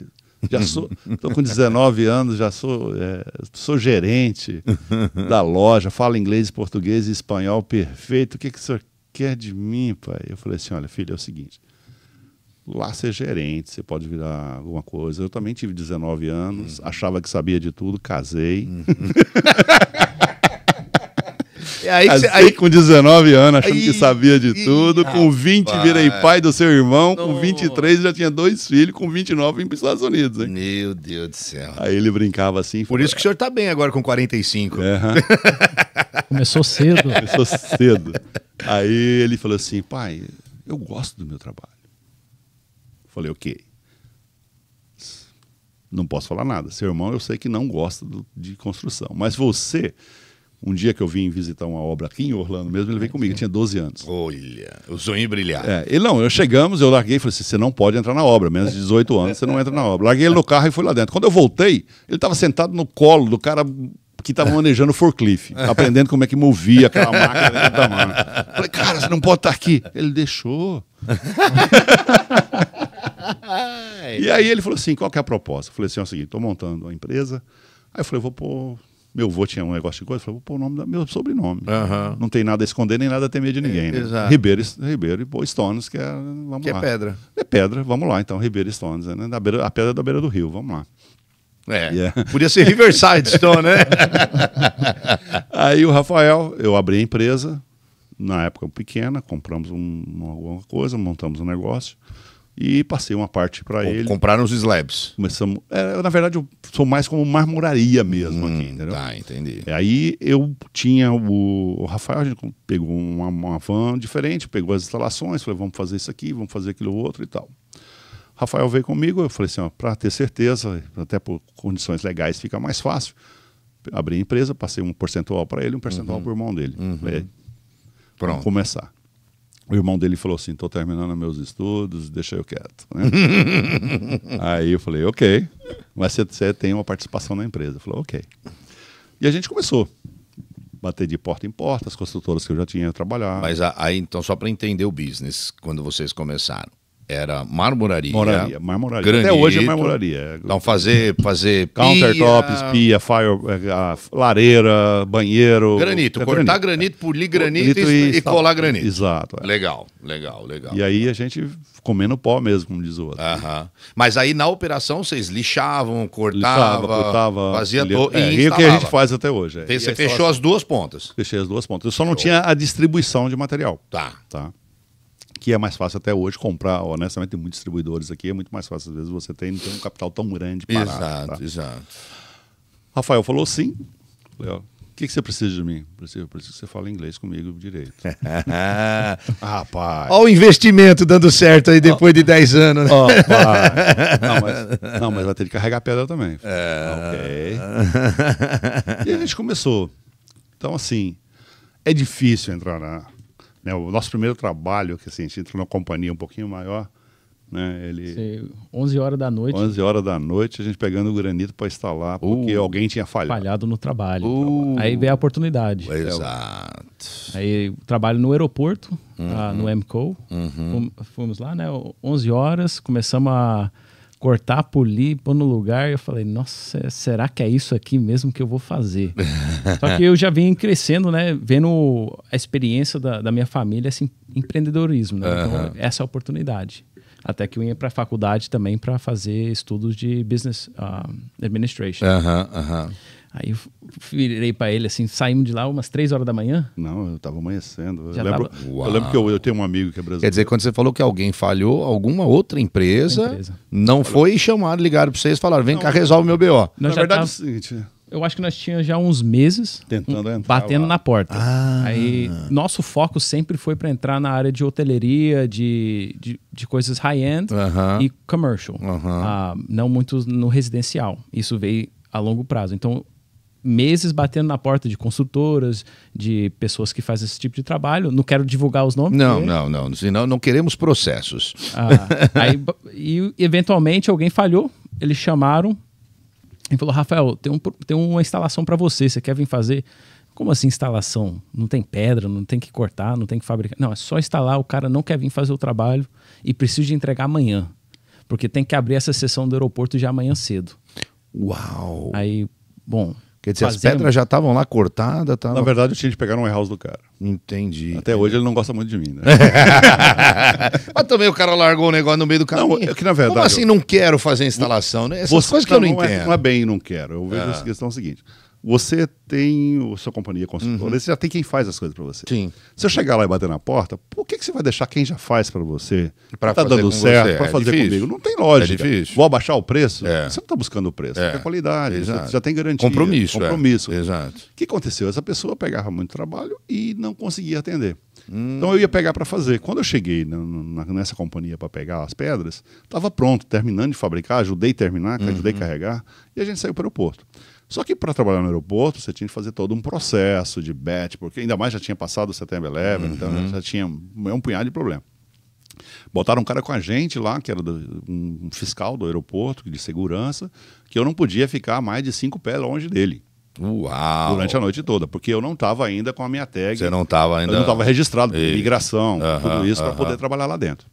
Já sou, tô com 19 anos, já sou, é, sou gerente da loja, falo inglês, português e espanhol perfeito. O que, que o senhor quer de mim, pai? Eu falei assim: olha, filho, é o seguinte lá ser gerente, você pode virar alguma coisa. Eu também tive 19 anos, uhum. achava que sabia de tudo, casei. Uhum. [laughs] É aí aí... com 19 anos, achando aí... que sabia de tudo. Rapaz. Com 20, virei pai do seu irmão. Não. Com 23, já tinha dois filhos. Com 29, vim para os Estados Unidos. Hein? Meu Deus do céu. Aí ele brincava assim. Por isso que o senhor está bem agora com 45. É, uhum. Começou cedo. Começou cedo. Aí ele falou assim, pai, eu gosto do meu trabalho. Falei, ok. Não posso falar nada. Seu irmão eu sei que não gosta do, de construção. Mas você, um dia que eu vim visitar uma obra aqui em Orlando mesmo, ele veio é. comigo, tinha 12 anos. Olha, o sonho brilhar. É, ele não, eu chegamos, eu larguei e falei assim: você não pode entrar na obra, menos de 18 anos você não entra na obra. Larguei ele no carro e fui lá dentro. Quando eu voltei, ele estava sentado no colo do cara que estava manejando o forklift, [laughs] aprendendo como é que movia aquela máquina da mão. Falei, cara, você não pode estar tá aqui. Ele deixou. [laughs] e aí ele falou assim: qual que é a proposta? Eu falei assim: é o seguinte, estou montando uma empresa. Aí eu falei, vou pôr. Meu avô tinha um negócio de coisa, eu falei, vou pôr o nome do meu sobrenome. Uhum. Não tem nada a esconder nem nada a temer de é, ninguém. É, né? Ribeiro, Ribeiro e pô, Stones, que é. Vamos que é lá. é pedra. É pedra, vamos lá então, Ribeiro Stones, né? Da beira, a pedra é da beira do rio, vamos lá. É. Yeah. Podia ser Riverside Stone, né? [laughs] Aí o Rafael, eu abri a empresa, na época pequena, compramos um, alguma coisa, montamos um negócio e passei uma parte para ele. Compraram os slabs. Começamos. É, na verdade, eu sou mais como marmoraria mesmo hum, aqui, entendeu? Tá, entendi. Aí eu tinha o, o Rafael, a gente pegou uma, uma, van diferente, pegou as instalações, falei, vamos fazer isso aqui, vamos fazer aquilo outro e tal. Rafael veio comigo, eu falei assim, para ter certeza, até por condições legais fica mais fácil. Abri a empresa, passei um percentual para ele, um percentual uhum. para o irmão dele. Uhum. Falei, Pronto. Vamos começar o irmão dele falou assim: estou terminando meus estudos, deixa eu quieto. Né? [laughs] Aí eu falei: ok, mas você tem uma participação na empresa. Falou: ok. E a gente começou bater de porta em porta, as construtoras que eu já tinha trabalhado. Mas aí, então, só para entender o business, quando vocês começaram, era marmoraria. Moraria, marmoraria. Granito, Até hoje é marmoraria. É então fazer, fazer countertops, pia, fire, eh, lareira, banheiro. Granito, é cortar granito, granito polir granito, granito e, e, colar granito. Exato. É. Legal, legal, legal. E aí a gente comendo pó mesmo, como diz o outro. Mas aí na operação vocês lixavam, cortavam, Lixava, cortava, fazia é, e, o que a gente faz até hoje. É. Você fechou as duas pontas. Fechei as duas pontas. Eu só não tinha a distribuição de material. Tá. Tá que é mais fácil até hoje comprar, honestamente, tem muitos distribuidores aqui, é muito mais fácil, às vezes, você tem, tem um capital tão grande parado. Tá? Exato, tá? exato. Rafael falou sim. Falei, ó, o que, que você precisa de mim? Preciso, preciso que você fale inglês comigo direito. [laughs] rapaz. Olha o investimento dando certo aí depois oh, de 10 anos. Né? Oh, [laughs] não, mas, não, mas vai ter que carregar pedra também. É... Ok. e a gente começou. Então, assim, é difícil entrar na, né? O nosso primeiro trabalho, que assim, a gente entrou numa companhia um pouquinho maior, né? Ele... Sei, 11 horas da noite. 11 horas da noite, a gente pegando o granito para instalar, porque uh. alguém tinha falhado. Falhado no trabalho. Uh, aí veio a oportunidade. exato. Aí trabalho no aeroporto, uhum. no MCO. Uhum. Fomos lá, né? 11 horas, começamos a cortar, polir, pôr no lugar. Eu falei, nossa, será que é isso aqui mesmo que eu vou fazer? [laughs] Só que eu já vim crescendo, né? Vendo a experiência da, da minha família, assim empreendedorismo, né? Uhum. Então, essa é a oportunidade. Até que eu ia para a faculdade também para fazer estudos de Business uh, Administration. Aham, uhum, aham. Uhum. Aí eu virei para ele assim, saímos de lá umas três horas da manhã. Não, eu estava amanhecendo. Eu lembro, tava... eu lembro, que eu, eu, tenho um amigo que é brasileiro. Quer dizer, quando você falou que alguém falhou, alguma outra empresa, empresa. não falou. foi chamado ligaram para vocês e falaram: vem não, cá, resolve meu BO. Na verdade, tava... é o seguinte. Né? Eu acho que nós tínhamos já uns meses tentando um, entrar batendo lá. na porta. Ah. Aí nosso foco sempre foi para entrar na área de hotelaria, de, de, de coisas high-end uh -huh. e commercial. Uh ah, -huh. não muito no residencial. Isso veio a longo prazo. Então, meses batendo na porta de consultoras, de pessoas que fazem esse tipo de trabalho. Não quero divulgar os nomes. Não, porque... não, não. Senão não queremos processos. Ah, aí, [laughs] e eventualmente alguém falhou, eles chamaram e falou: Rafael, tem, um, tem uma instalação para você, você quer vir fazer? Como assim instalação? Não tem pedra, não tem que cortar, não tem que fabricar. Não, é só instalar, o cara não quer vir fazer o trabalho e precisa de entregar amanhã. Porque tem que abrir essa sessão do aeroporto já amanhã cedo. Uau! Aí, bom, Quer dizer, Fazendo. as pedras já estavam lá cortadas. Tavam... Na verdade, eu tinha de pegar um warehouse do cara. Entendi. Até hoje ele não gosta muito de mim, né? [laughs] Mas também o cara largou o negócio no meio do caminho. Não, é que na verdade. Como assim eu... não quero fazer instalação, né? Essas Você, coisas que eu não, não entendo. É, não é bem não quero. Eu vejo ah. a questão é seguinte você tem a sua companhia construtora, uhum. você já tem quem faz as coisas para você. Sim. Se eu chegar lá e bater na porta, por que, que você vai deixar quem já faz para você? Pra tá dando certo, para é fazer difícil. comigo. Não tem é lógica. É Vou abaixar o preço? É. Você não está buscando o preço, é. é qualidade, você já tem garantia. Compromisso. É. Compromisso. Exato. O que aconteceu? Essa pessoa pegava muito trabalho e não conseguia atender. Hum. Então eu ia pegar para fazer. Quando eu cheguei nessa companhia para pegar as pedras, estava pronto, terminando de fabricar, ajudei a terminar, uhum. ajudei a carregar, e a gente saiu para o aeroporto. Só que para trabalhar no aeroporto, você tinha que fazer todo um processo de bet, porque ainda mais já tinha passado o September 11, então uhum. então já tinha um punhado de problema. Botaram um cara com a gente lá, que era do, um fiscal do aeroporto, de segurança, que eu não podia ficar mais de cinco pés longe dele. Uau. Durante a noite toda, porque eu não estava ainda com a minha tag. Você não estava ainda. Eu não estava registrado, e... migração, tudo isso, para poder trabalhar lá dentro.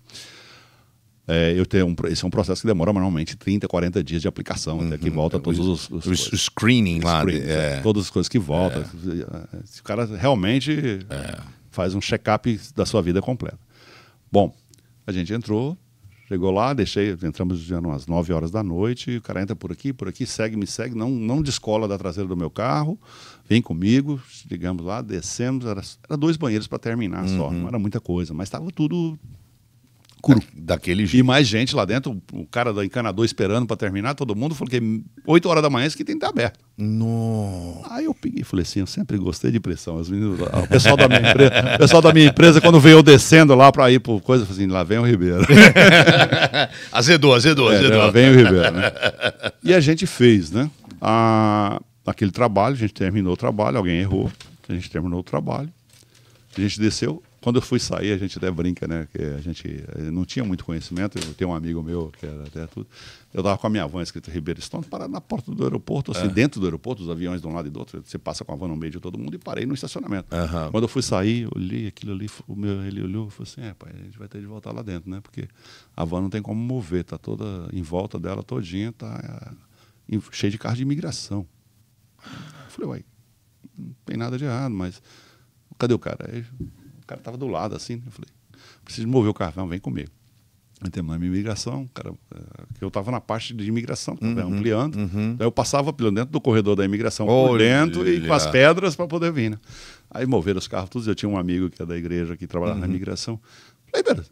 É, eu tenho um, esse é um processo que demora normalmente 30, 40 dias de aplicação, uhum. até que uhum. volta é, todos os. os, os, screening lá. De, é. é. Todas as coisas que volta. É. Se o cara realmente é. faz um check-up da sua vida completa. Bom, a gente entrou, chegou lá, deixei, entramos já umas 9 horas da noite, o cara entra por aqui, por aqui, segue, me segue, não, não descola da traseira do meu carro, vem comigo, digamos lá, descemos, era, era dois banheiros para terminar uhum. só, não era muita coisa, mas estava tudo Curo. Da, daquele jeito. E mais gente lá dentro, o cara do encanador esperando para terminar, todo mundo, falou que 8 é horas da manhã isso que tem que estar aberto. No. Aí eu peguei e falei assim, eu sempre gostei de pressão. As meninas, o, pessoal da minha empresa, [laughs] pessoal da minha empresa, quando veio eu descendo lá para ir por coisa, falou assim, lá vem o Ribeiro. [laughs] azedou, azedou, é, azedou. Lá vem o Ribeiro, né? E a gente fez, né? A, aquele trabalho, a gente terminou o trabalho, alguém errou, a gente terminou o trabalho. A gente desceu, quando eu fui sair, a gente até brinca, né? Que a gente eh, não tinha muito conhecimento. Eu tenho um amigo meu que era até tudo. Eu dava com a minha van escrito Ribeiro Stone, parado na porta do aeroporto, assim, é. dentro do aeroporto, os aviões de um lado e do outro. Você passa com a van no meio de todo mundo e parei no estacionamento. Uhum. Quando eu fui sair, olhei aquilo ali, o meu, ele olhou e falou assim: é, pai, a gente vai ter de voltar lá dentro, né? Porque a van não tem como mover, tá toda em volta dela todinha, tá é, cheia de carro de imigração. Eu falei, uai, não tem nada de errado, mas cadê o cara? Aí, cara estava do lado, assim, né? Eu falei, preciso mover o carvão, vem comigo. Aí na a imigração, cara, eh, eu estava na parte de imigração, uhum, ampliando. Uhum. Aí então, eu passava pelo dentro do corredor da imigração, Olha. por dentro e com as pedras para poder vir, né? Aí moveram os carros todos. Eu tinha um amigo que é da igreja que trabalhava uhum. na imigração. Falei, Pedro,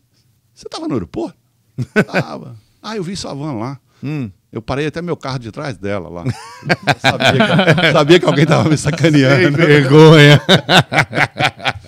você estava no aeroporto? [laughs] Tava. ah, eu vi sua van lá. Hum. Eu parei até meu carro de trás dela lá. [laughs] sabia, que, sabia que alguém estava me sacaneando. Sem vergonha. [laughs]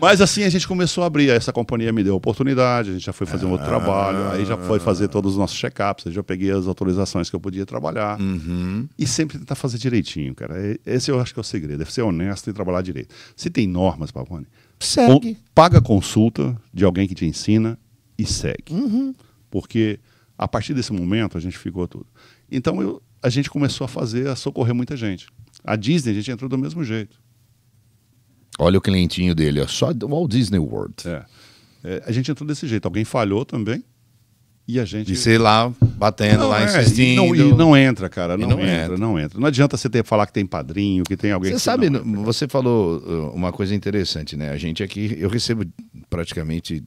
Mas assim a gente começou a abrir. Essa companhia me deu a oportunidade, a gente já foi fazer um outro trabalho, aí já foi fazer todos os nossos check-ups, já peguei as autorizações que eu podia trabalhar. Uhum. E sempre tentar fazer direitinho, cara. Esse eu acho que é o segredo, é ser honesto e trabalhar direito. Se tem normas, Pavone, segue. paga consulta de alguém que te ensina e segue. Uhum. Porque a partir desse momento a gente ficou tudo. Então eu, a gente começou a fazer, a socorrer muita gente. A Disney a gente entrou do mesmo jeito. Olha o clientinho dele, ó, só Walt Disney World. É. É, a gente entrou desse jeito. Alguém falhou também e a gente. E sei lá, batendo não, lá, é, insistindo. E não, e não, entra, cara. Não, não entra, entra, não entra. Não adianta você ter, falar que tem padrinho, que tem alguém. Você sabe, você falou uh, uma coisa interessante, né? A gente aqui, eu recebo praticamente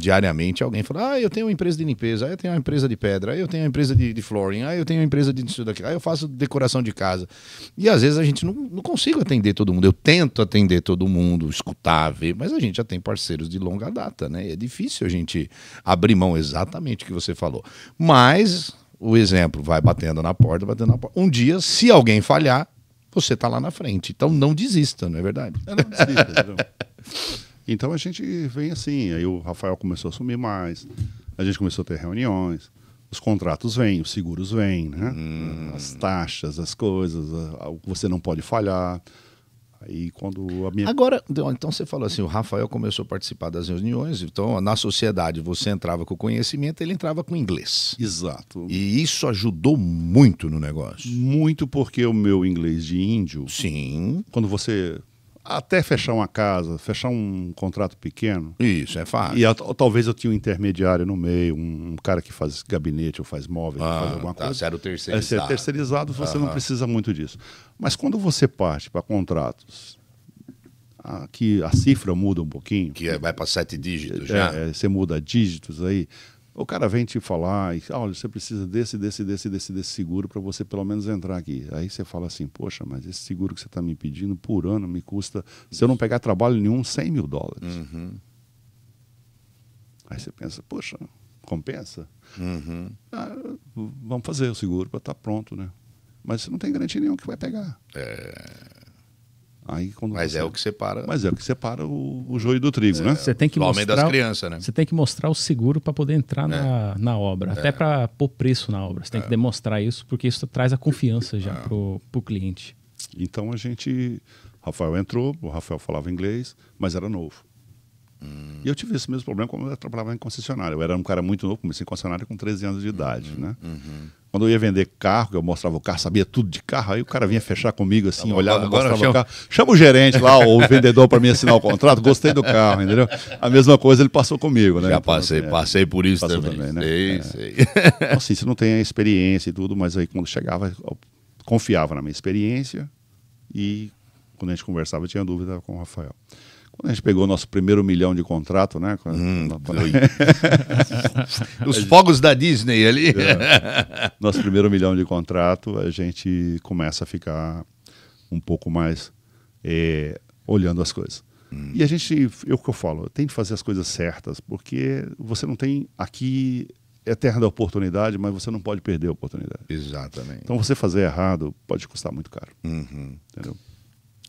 diariamente alguém fala: Ah, eu tenho uma empresa de limpeza, ah, eu tenho uma empresa de pedra, ah, eu tenho uma empresa de, de flooring, ah, eu tenho uma empresa de isso daqui, ah, eu faço decoração de casa. E às vezes a gente não, não consigo atender todo mundo. Eu tento atender todo mundo, escutar, ver, mas a gente já tem parceiros de longa data, né? E é difícil a gente abrir mão exatamente o que você falou. Mas o exemplo vai batendo na porta, batendo na porta. Um dia, se alguém falhar, você está lá na frente. Então não desista, não é verdade? Eu não desista, [laughs] Então a gente vem assim, aí o Rafael começou a assumir mais, a gente começou a ter reuniões, os contratos vêm, os seguros vêm, né? Hum. As taxas, as coisas, o que você não pode falhar. Aí quando a minha... Agora, então, então você falou assim, o Rafael começou a participar das reuniões, então na sociedade você entrava com conhecimento, ele entrava com inglês. Exato. E isso ajudou muito no negócio. Muito porque o meu inglês de índio... Sim. Quando você até fechar uma casa, fechar um contrato pequeno. Isso, é fácil. E a, talvez eu tinha um intermediário no meio, um, um cara que faz gabinete ou faz móvel, ah, faz alguma tá, coisa. Era o terceirizado. É, ser terceirizado, você uhum. não precisa muito disso. Mas quando você parte para contratos a, que a cifra muda um pouquinho. Que é, vai para sete dígitos é, já. É, você muda dígitos aí. O cara vem te falar, e, olha, você precisa desse, desse, desse, desse, desse seguro para você pelo menos entrar aqui. Aí você fala assim, poxa, mas esse seguro que você está me pedindo por ano me custa, se eu não pegar trabalho nenhum, 100 mil dólares. Uhum. Aí você pensa, poxa, compensa? Uhum. Ah, vamos fazer o seguro para estar tá pronto, né? Mas você não tem garantia nenhuma que vai pegar. É... Aí, quando mas você... é o que separa. Mas é o que separa o, o joio do trigo, é, né? Você tem que mostrar. das crianças, né? Você tem que mostrar o seguro para poder entrar é. na, na obra, é. até para pôr preço na obra. Você tem é. que demonstrar isso, porque isso traz a confiança já é. para o cliente. Então a gente. Rafael entrou, o Rafael falava inglês, mas era novo. Hum. E eu tive esse mesmo problema quando eu trabalhava em concessionária. Eu era um cara muito novo, comecei em concessionária com 13 anos de uhum, idade, uhum. né? Uhum. Quando eu ia vender carro, eu mostrava o carro, sabia tudo de carro, aí o cara vinha fechar comigo assim, tá olhava, agora mostrava o carro. Chama o gerente lá, ou o [laughs] vendedor para mim assinar o contrato, gostei do carro, entendeu? A mesma coisa ele passou comigo, né? Já passei, é. passei por isso também. também né? Sei, é. sei. Então, assim, você não tem a experiência e tudo, mas aí quando chegava, eu confiava na minha experiência e quando a gente conversava, eu tinha dúvida com o Rafael. Quando a gente pegou o nosso primeiro milhão de contrato, né? Hum, [laughs] Os fogos da Disney ali. É. Nosso primeiro milhão de contrato, a gente começa a ficar um pouco mais é, olhando as coisas. Hum. E a gente, eu o que eu falo, tem que fazer as coisas certas, porque você não tem aqui é terra da oportunidade, mas você não pode perder a oportunidade. Exatamente. Então você fazer errado pode custar muito caro. Uhum. Entendeu?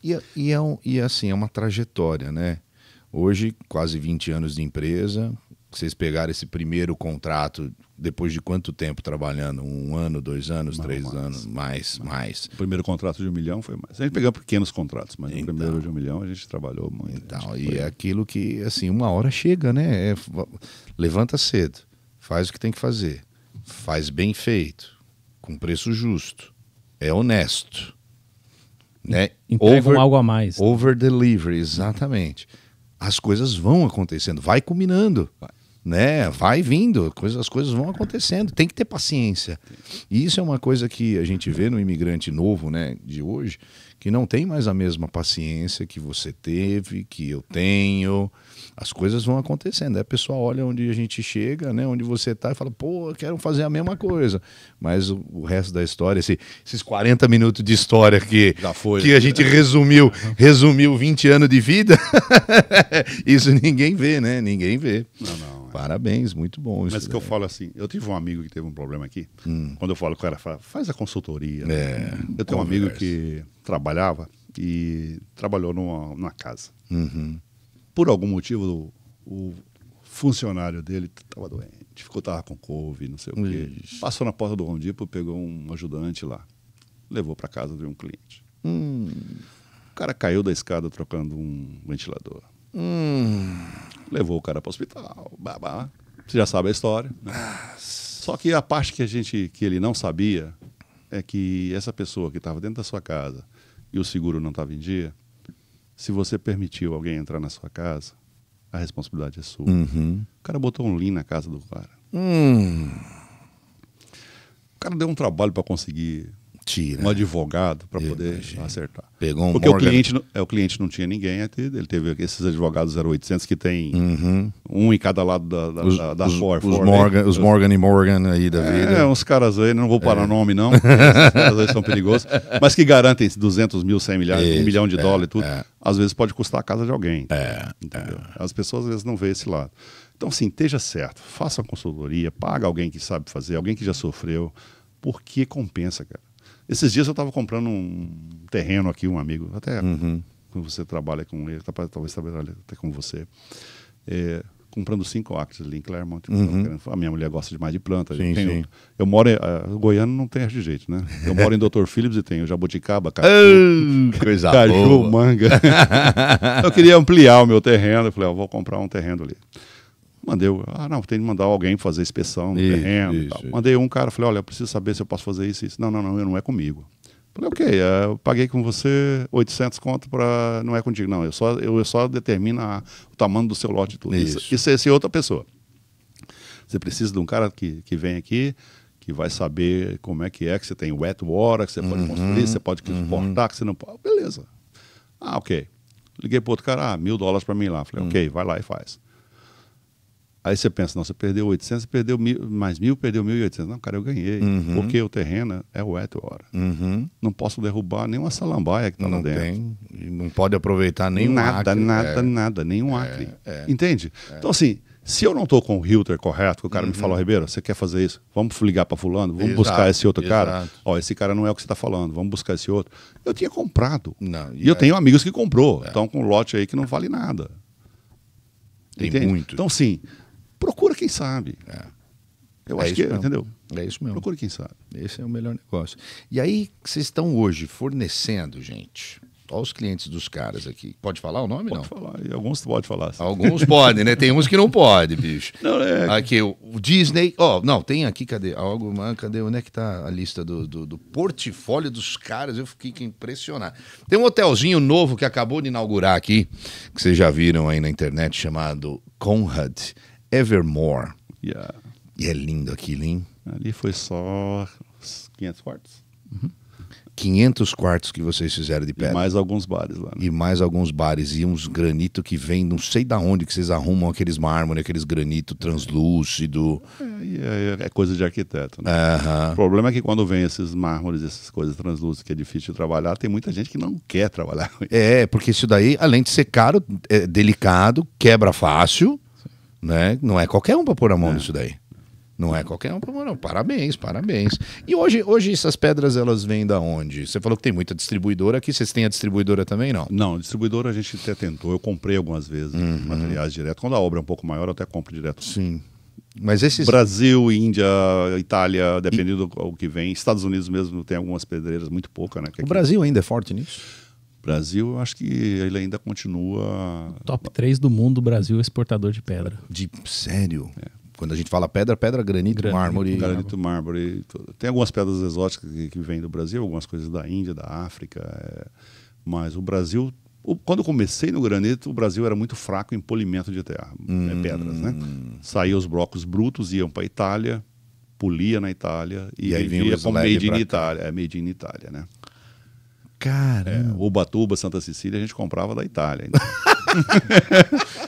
E, é, e, é um, e é assim, é uma trajetória, né? Hoje, quase 20 anos de empresa, vocês pegaram esse primeiro contrato depois de quanto tempo trabalhando? Um ano, dois anos, três mais, anos? Mais, mais, mais, O primeiro contrato de um milhão foi mais. A gente pegava pequenos contratos, mas então, o primeiro de um milhão a gente trabalhou muito. Então, e foi... é aquilo que, assim, uma hora chega, né? É, levanta cedo, faz o que tem que fazer, faz bem feito, com preço justo, é honesto né? Entregam over, algo a mais. Over delivery, exatamente. As coisas vão acontecendo, vai culminando. Vai. Né? Vai vindo, coisas, as coisas vão acontecendo, tem que ter paciência. E isso é uma coisa que a gente vê no imigrante novo né, de hoje, que não tem mais a mesma paciência que você teve, que eu tenho. As coisas vão acontecendo. Aí é, a pessoa olha onde a gente chega, né? onde você está, e fala, pô, eu quero fazer a mesma coisa. Mas o, o resto da história, esse, esses 40 minutos de história que, que a gente resumiu, [laughs] resumiu 20 anos de vida, [laughs] isso ninguém vê, né? Ninguém vê. Não, não. Parabéns, muito bom. Mas que eu né? falo assim, eu tive um amigo que teve um problema aqui. Hum. Quando eu falo com o cara, fala, faz a consultoria. É, eu tenho um amigo que trabalhava e trabalhou numa, numa casa. Uhum. Por algum motivo, o, o funcionário dele estava doente, ficou tava com couve, não sei o quê. Ixi. Passou na porta do Rondipo, pegou um ajudante lá, levou para casa de um cliente. Hum. O cara caiu da escada trocando um ventilador. Hum, levou o cara para o hospital. Babá. Você já sabe a história. Né? Só que a parte que a gente que ele não sabia é que essa pessoa que estava dentro da sua casa e o seguro não estava em dia, se você permitiu alguém entrar na sua casa, a responsabilidade é sua. Uhum. O cara botou um lean na casa do cara. Hum. O cara deu um trabalho para conseguir Mentira. um advogado para poder imagino. acertar. Pegou um Porque Morgan. o cliente, não, é, o cliente não tinha ninguém, é ele teve esses advogados 0800 que tem uhum. um em cada lado da, da, os, da, os, Os, Morgan, os Morgan e Morgan aí da é, vida. É, uns caras aí, não vou é. parar é. nome não, esses vezes [laughs] são perigosos, mas que garantem 200 mil, 100 milhares, Isso, um milhão de é, dólar e tudo, é. às vezes pode custar a casa de alguém. É, entendeu? É. As pessoas às vezes não vê esse lado. Então, assim, esteja certo, faça consultoria, paga alguém que sabe fazer, alguém que já sofreu, porque compensa, cara. Esses dias eu estava comprando um terreno aqui, um amigo, até uhum. quando você trabalha com ele, tá talvez trabalhe até com você. É, comprando cinco acres ali em Claremont. É uhum. A minha mulher gosta demais de planta. Sim, sim. eu moro em. Uh, Goiano não tem de jeito, né? Eu moro em Dr. Phillips e tenho jabuticaba, caju, ah, coisa [laughs] caju manga. [laughs] eu queria ampliar o meu terreno. Eu falei, eu vou comprar um terreno ali. Mandei, ah, não, tem que mandar alguém fazer inspeção no isso, terreno. Isso, Mandei um cara, falei, olha, eu preciso saber se eu posso fazer isso, isso. Não, não, não, não é comigo. Falei, ok, é, eu paguei com você 800 conto para. Não é contigo, não. Eu só, eu, eu só determino a, o tamanho do seu lote e tudo. Isso. Isso, isso, é outra pessoa. Você precisa de um cara que, que vem aqui, que vai saber como é que é, que você tem wet water, que você uhum, pode construir, você pode uhum. exportar, uhum. que você não pode. Beleza. Ah, ok. Liguei para outro cara, ah, mil dólares para mim lá. Falei, uhum. ok, vai lá e faz. Aí você pensa, não, você perdeu 800, você perdeu mil, mais mil, perdeu 1.800. Não, cara, eu ganhei. Uhum. Porque o terreno é o hora. Uhum. Não posso derrubar nenhuma salambaia que está lá dentro. Tem, não pode aproveitar nenhum nada, acre. Nada, é. nada, nenhum é, acre. É. Entende? É. Então, assim, se eu não estou com o Hilter correto, que o cara uhum. me falou, uhum. Ribeiro, você quer fazer isso? Vamos ligar para fulano? Vamos exato, buscar esse outro exato. cara? Ó, esse cara não é o que você está falando, vamos buscar esse outro. Eu tinha comprado. Não, e, e eu tenho amigos que comprou. Estão é. com um lote aí que não vale nada. Tem Entende? muito. Então, sim, procura quem sabe. É. Eu é acho que, é, mesmo. entendeu? É isso mesmo. Procura quem sabe. Esse é o melhor negócio. E aí, vocês estão hoje fornecendo, gente, aos clientes dos caras aqui. Pode falar o nome, pode não? Pode falar. E alguns pode falar. Sim. Alguns podem, né? Tem uns que não pode, bicho. Não, é... Aqui, o, Disney... Ó, oh, não, tem aqui, cadê? Algo, cadê? Onde é que tá a lista do, do, do, portfólio dos caras? Eu fiquei impressionado. Tem um hotelzinho novo que acabou de inaugurar aqui, que vocês já viram aí na internet, chamado Conrad. Conrad. Evermore. Yeah. E é lindo aquilo, hein? Ali foi só 500 quartos. Uhum. 500 quartos que vocês fizeram de pedra. E mais alguns bares lá. Né? E mais alguns bares e uns granito que vem, não sei da onde que vocês arrumam aqueles mármore, aqueles granito translúcido. É, é, é coisa de arquiteto. Né? Uhum. O problema é que quando vem esses mármores, essas coisas translúcidas que é difícil de trabalhar, tem muita gente que não quer trabalhar. É, porque isso daí, além de ser caro, é delicado, quebra fácil. Né? Não é qualquer um para pôr a mão é. nisso daí. Não é qualquer um, Parabéns, parabéns. E hoje, hoje essas pedras elas vêm da onde? Você falou que tem muita distribuidora aqui. Vocês têm a distribuidora também, não? Não, distribuidora a gente até tentou. Eu comprei algumas vezes uhum. materiais direto. Quando a obra é um pouco maior, eu até compro direto. Sim. Mas esses... Brasil, Índia, Itália, dependendo e... do que vem. Estados Unidos mesmo tem algumas pedreiras, muito pouca, né? o Brasil ainda é forte nisso? Brasil, eu acho que ele ainda continua. Top 3 do mundo, Brasil exportador de pedra. De sério? É. Quando a gente fala pedra, pedra, granito, granito mármore. Granito, mármore. Tem algumas pedras exóticas que, que vêm do Brasil, algumas coisas da Índia, da África. É... Mas o Brasil quando eu comecei no granito, o Brasil era muito fraco em polimento de terra, é, hum. pedras, né? Saía os blocos brutos, iam para a Itália, polia na Itália e, e aí vinha como made in Itália, é made in Itália, né? Cara. É, Ubatuba, Santa Cecília, a gente comprava da Itália. [laughs]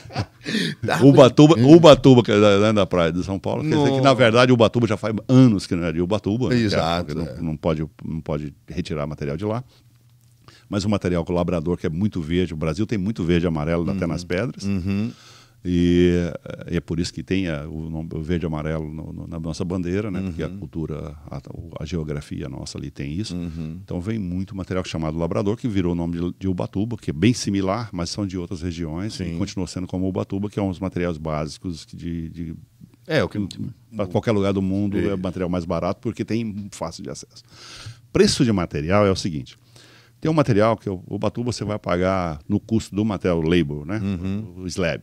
Tá Ubatuba, Ubatuba, que é né, da, praia de São Paulo, quer dizer que, na verdade, Ubatuba já faz anos que não é de Ubatuba. Né? É Exato. É. Não, não, pode, não pode retirar material de lá mas o material com labrador que é muito verde. O Brasil tem muito verde e amarelo uhum. até nas pedras. Uhum. E é por isso que tem o, verde e amarelo no, no, na nossa bandeira, né? Uhum. Porque a uhum. cultura, a, a, geografia nossa ali tem isso. Uhum. Então vem muito material chamado Labrador, que virou o nome de, de, Ubatuba, que é bem similar, mas são de outras regiões Sim. e continua sendo como Ubatuba, que é um dos materiais básicos de, de é, o que para qualquer lugar do mundo é. é material mais barato porque tem fácil de acesso. Preço de material é o seguinte: tem um material que é o ubatuba você vai pagar no custo do material labor, né? Uhum. O slab.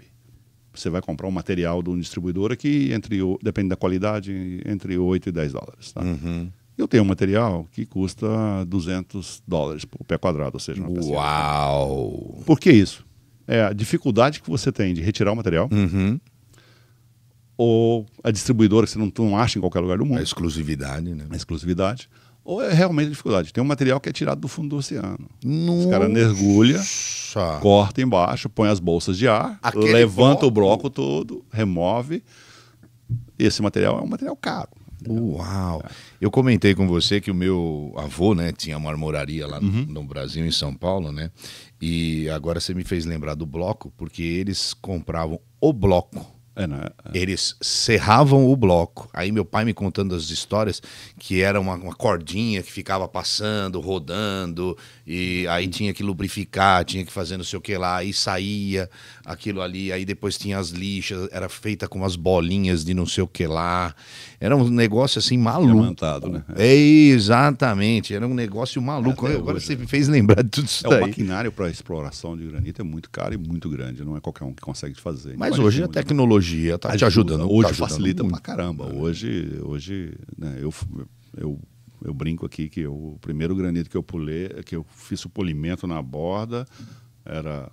Você vai comprar um material de um distribuidor aqui, entre depende da qualidade, entre 8 e 10 dólares. Tá? Uhum. Eu tenho um material que custa 200 dólares por pé quadrado, ou seja, uma peça. Uau! Por que isso? É a dificuldade que você tem de retirar o material, uhum. ou a distribuidora que você não, não acha em qualquer lugar do mundo. A exclusividade, né? A exclusividade ou é realmente dificuldade. Tem um material que é tirado do fundo do oceano. Nossa. Os caras mergulham, corta embaixo, põe as bolsas de ar, Aquele levanta bloco. o bloco todo, remove. Esse material é um material caro. Uau! É. Eu comentei com você que o meu avô, né, tinha uma armoraria lá uhum. no Brasil, em São Paulo, né? E agora você me fez lembrar do bloco, porque eles compravam o bloco Ana, Ana. Ah. Eles serravam o bloco. Aí meu pai me contando as histórias que era uma, uma cordinha que ficava passando, rodando, e aí tinha que lubrificar, tinha que fazer não sei o que lá, aí saía aquilo ali, aí depois tinha as lixas, era feita com umas bolinhas de não sei o que lá. Era um negócio assim maluco. Amantado, né? É, exatamente, era um negócio maluco. Agora hoje, você né? me fez lembrar de tudo isso é, daí. O maquinário para exploração de granito é muito caro e muito grande, não é qualquer um que consegue fazer. Mas hoje a né? tecnologia está te ajudando. Tá hoje tá ajudando facilita muito. pra caramba. Hoje, hoje né, eu, eu eu brinco aqui que eu, o primeiro granito que eu pulei, que eu fiz o polimento na borda, era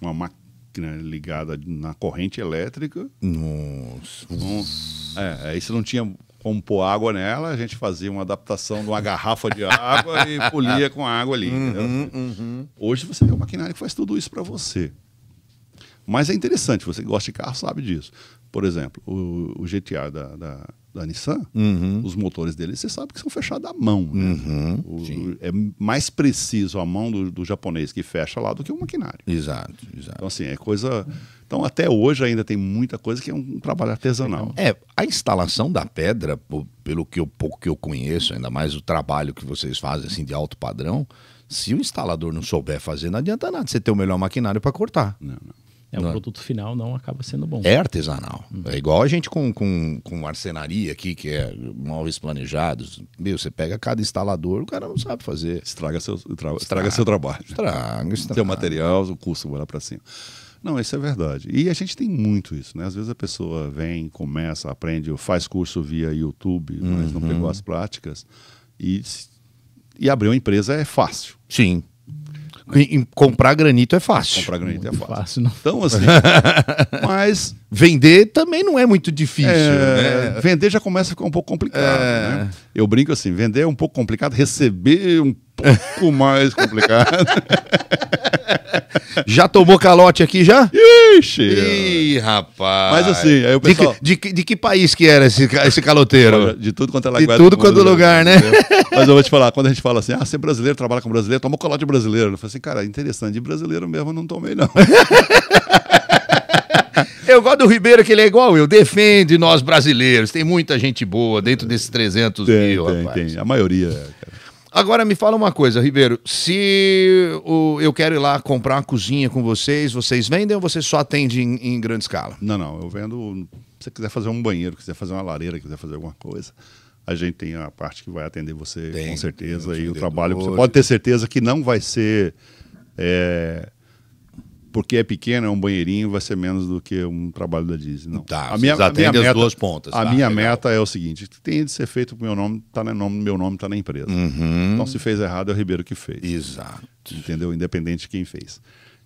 uma máquina ligada na corrente elétrica. Nossa. é, aí você não tinha como pôr água nela, a gente fazia uma adaptação de uma garrafa de água e polia com a água ali. Uhum, uhum. Hoje você tem uma maquinário que faz tudo isso para você. Mas é interessante, você que gosta de carro sabe disso. Por exemplo, o, o GTA da, da da Nissan, uhum. os motores dele, você sabe que são fechados à mão. Né? Uhum, o, é mais preciso a mão do, do, japonês que fecha lá do que o maquinário. Exato, exato. Então, assim, é coisa. Então, até hoje ainda tem muita coisa que é um trabalho artesanal. É, a instalação da pedra, pelo que eu, pouco que eu conheço, ainda mais o trabalho que vocês fazem assim, de alto padrão, se o instalador não souber fazer, não adianta nada você ter o melhor maquinário para cortar. Não, não. É, o não. É? produto final não acaba sendo bom. É artesanal. Hum. É igual a gente com, com, com marcenaria aqui, que é móveis planejados. Meu, você pega cada instalador, o cara não sabe fazer. Estraga seu, tra... estraga, estraga seu trabalho. Estraga, estraga. Seu material, o custo vai lá para cima. Não, isso é verdade. E a gente tem muito isso, né? Às vezes a pessoa vem, começa, aprende, faz curso via YouTube, uhum. mas não pegou uhum. as práticas. E, e abrir uma empresa é fácil. Sim comprar granito é fácil. Comprar granito muito é, é fácil. fácil então, assim. [laughs] mas. Vender também não é muito difícil. É, né? Vender já começa a ficar um pouco complicado. É... Né? Eu brinco assim: vender é um pouco complicado, receber um pouco [laughs] mais complicado. já tomou calote aqui já? Ixi! Ih, rapaz! Mas assim, aí o pessoal... De que, de, de que país que era esse, esse caloteiro? De tudo quanto é lugar. De tudo quanto é lugar, né? Mas eu vou te falar, quando a gente fala assim, ah, você é brasileiro, trabalha com brasileiro, tomou calote brasileiro. Eu falo assim, cara, interessante, de brasileiro mesmo eu não tomei, não. [laughs] Eu gosto do Ribeiro, que ele é igual eu. Defende nós brasileiros. Tem muita gente boa dentro desses 300 tem, mil, tem, rapaz. Tem, a maioria. Cara. Agora me fala uma coisa, Ribeiro. Se eu quero ir lá comprar uma cozinha com vocês, vocês vendem ou vocês só atendem em, em grande escala? Não, não. Eu vendo. Se você quiser fazer um banheiro, quiser fazer uma lareira, quiser fazer alguma coisa, a gente tem a parte que vai atender você tem, com certeza. E o trabalho. Você pode ter certeza que não vai ser. É, porque é pequeno, é um banheirinho, vai ser menos do que um trabalho da Disney. Não. Tá, a minha, minha meta, as duas pontas. A tá, minha legal. meta é o seguinte: tem de ser feito com meu nome, tá no nome, meu nome tá na empresa. Uhum. Então, se fez errado, é o Ribeiro que fez. Exato. Entendeu? Independente de quem fez.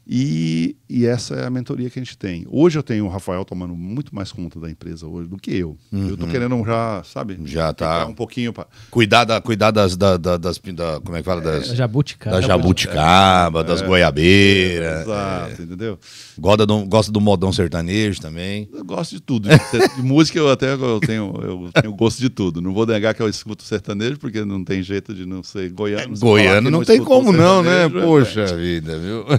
E, e, essa é a mentoria que a gente tem. Hoje eu tenho o Rafael tomando muito mais conta da empresa hoje do que eu. Uhum. Eu tô uhum. querendo já, sabe? Já tá. um pouquinho para cuidar da cuidar das da, da, das da, como é que fala é, das é, jabuticaba, da jabuticaba, é, das é, goiabeiras. É, exato, é. entendeu? Gosta do, gosta do modão sertanejo também. Eu gosto de tudo. de música eu até eu tenho eu tenho gosto de tudo. Não vou negar que eu escuto sertanejo porque não tem jeito de não ser goiano. goiano não, não tem como não, né? Poxa vida, viu? [laughs]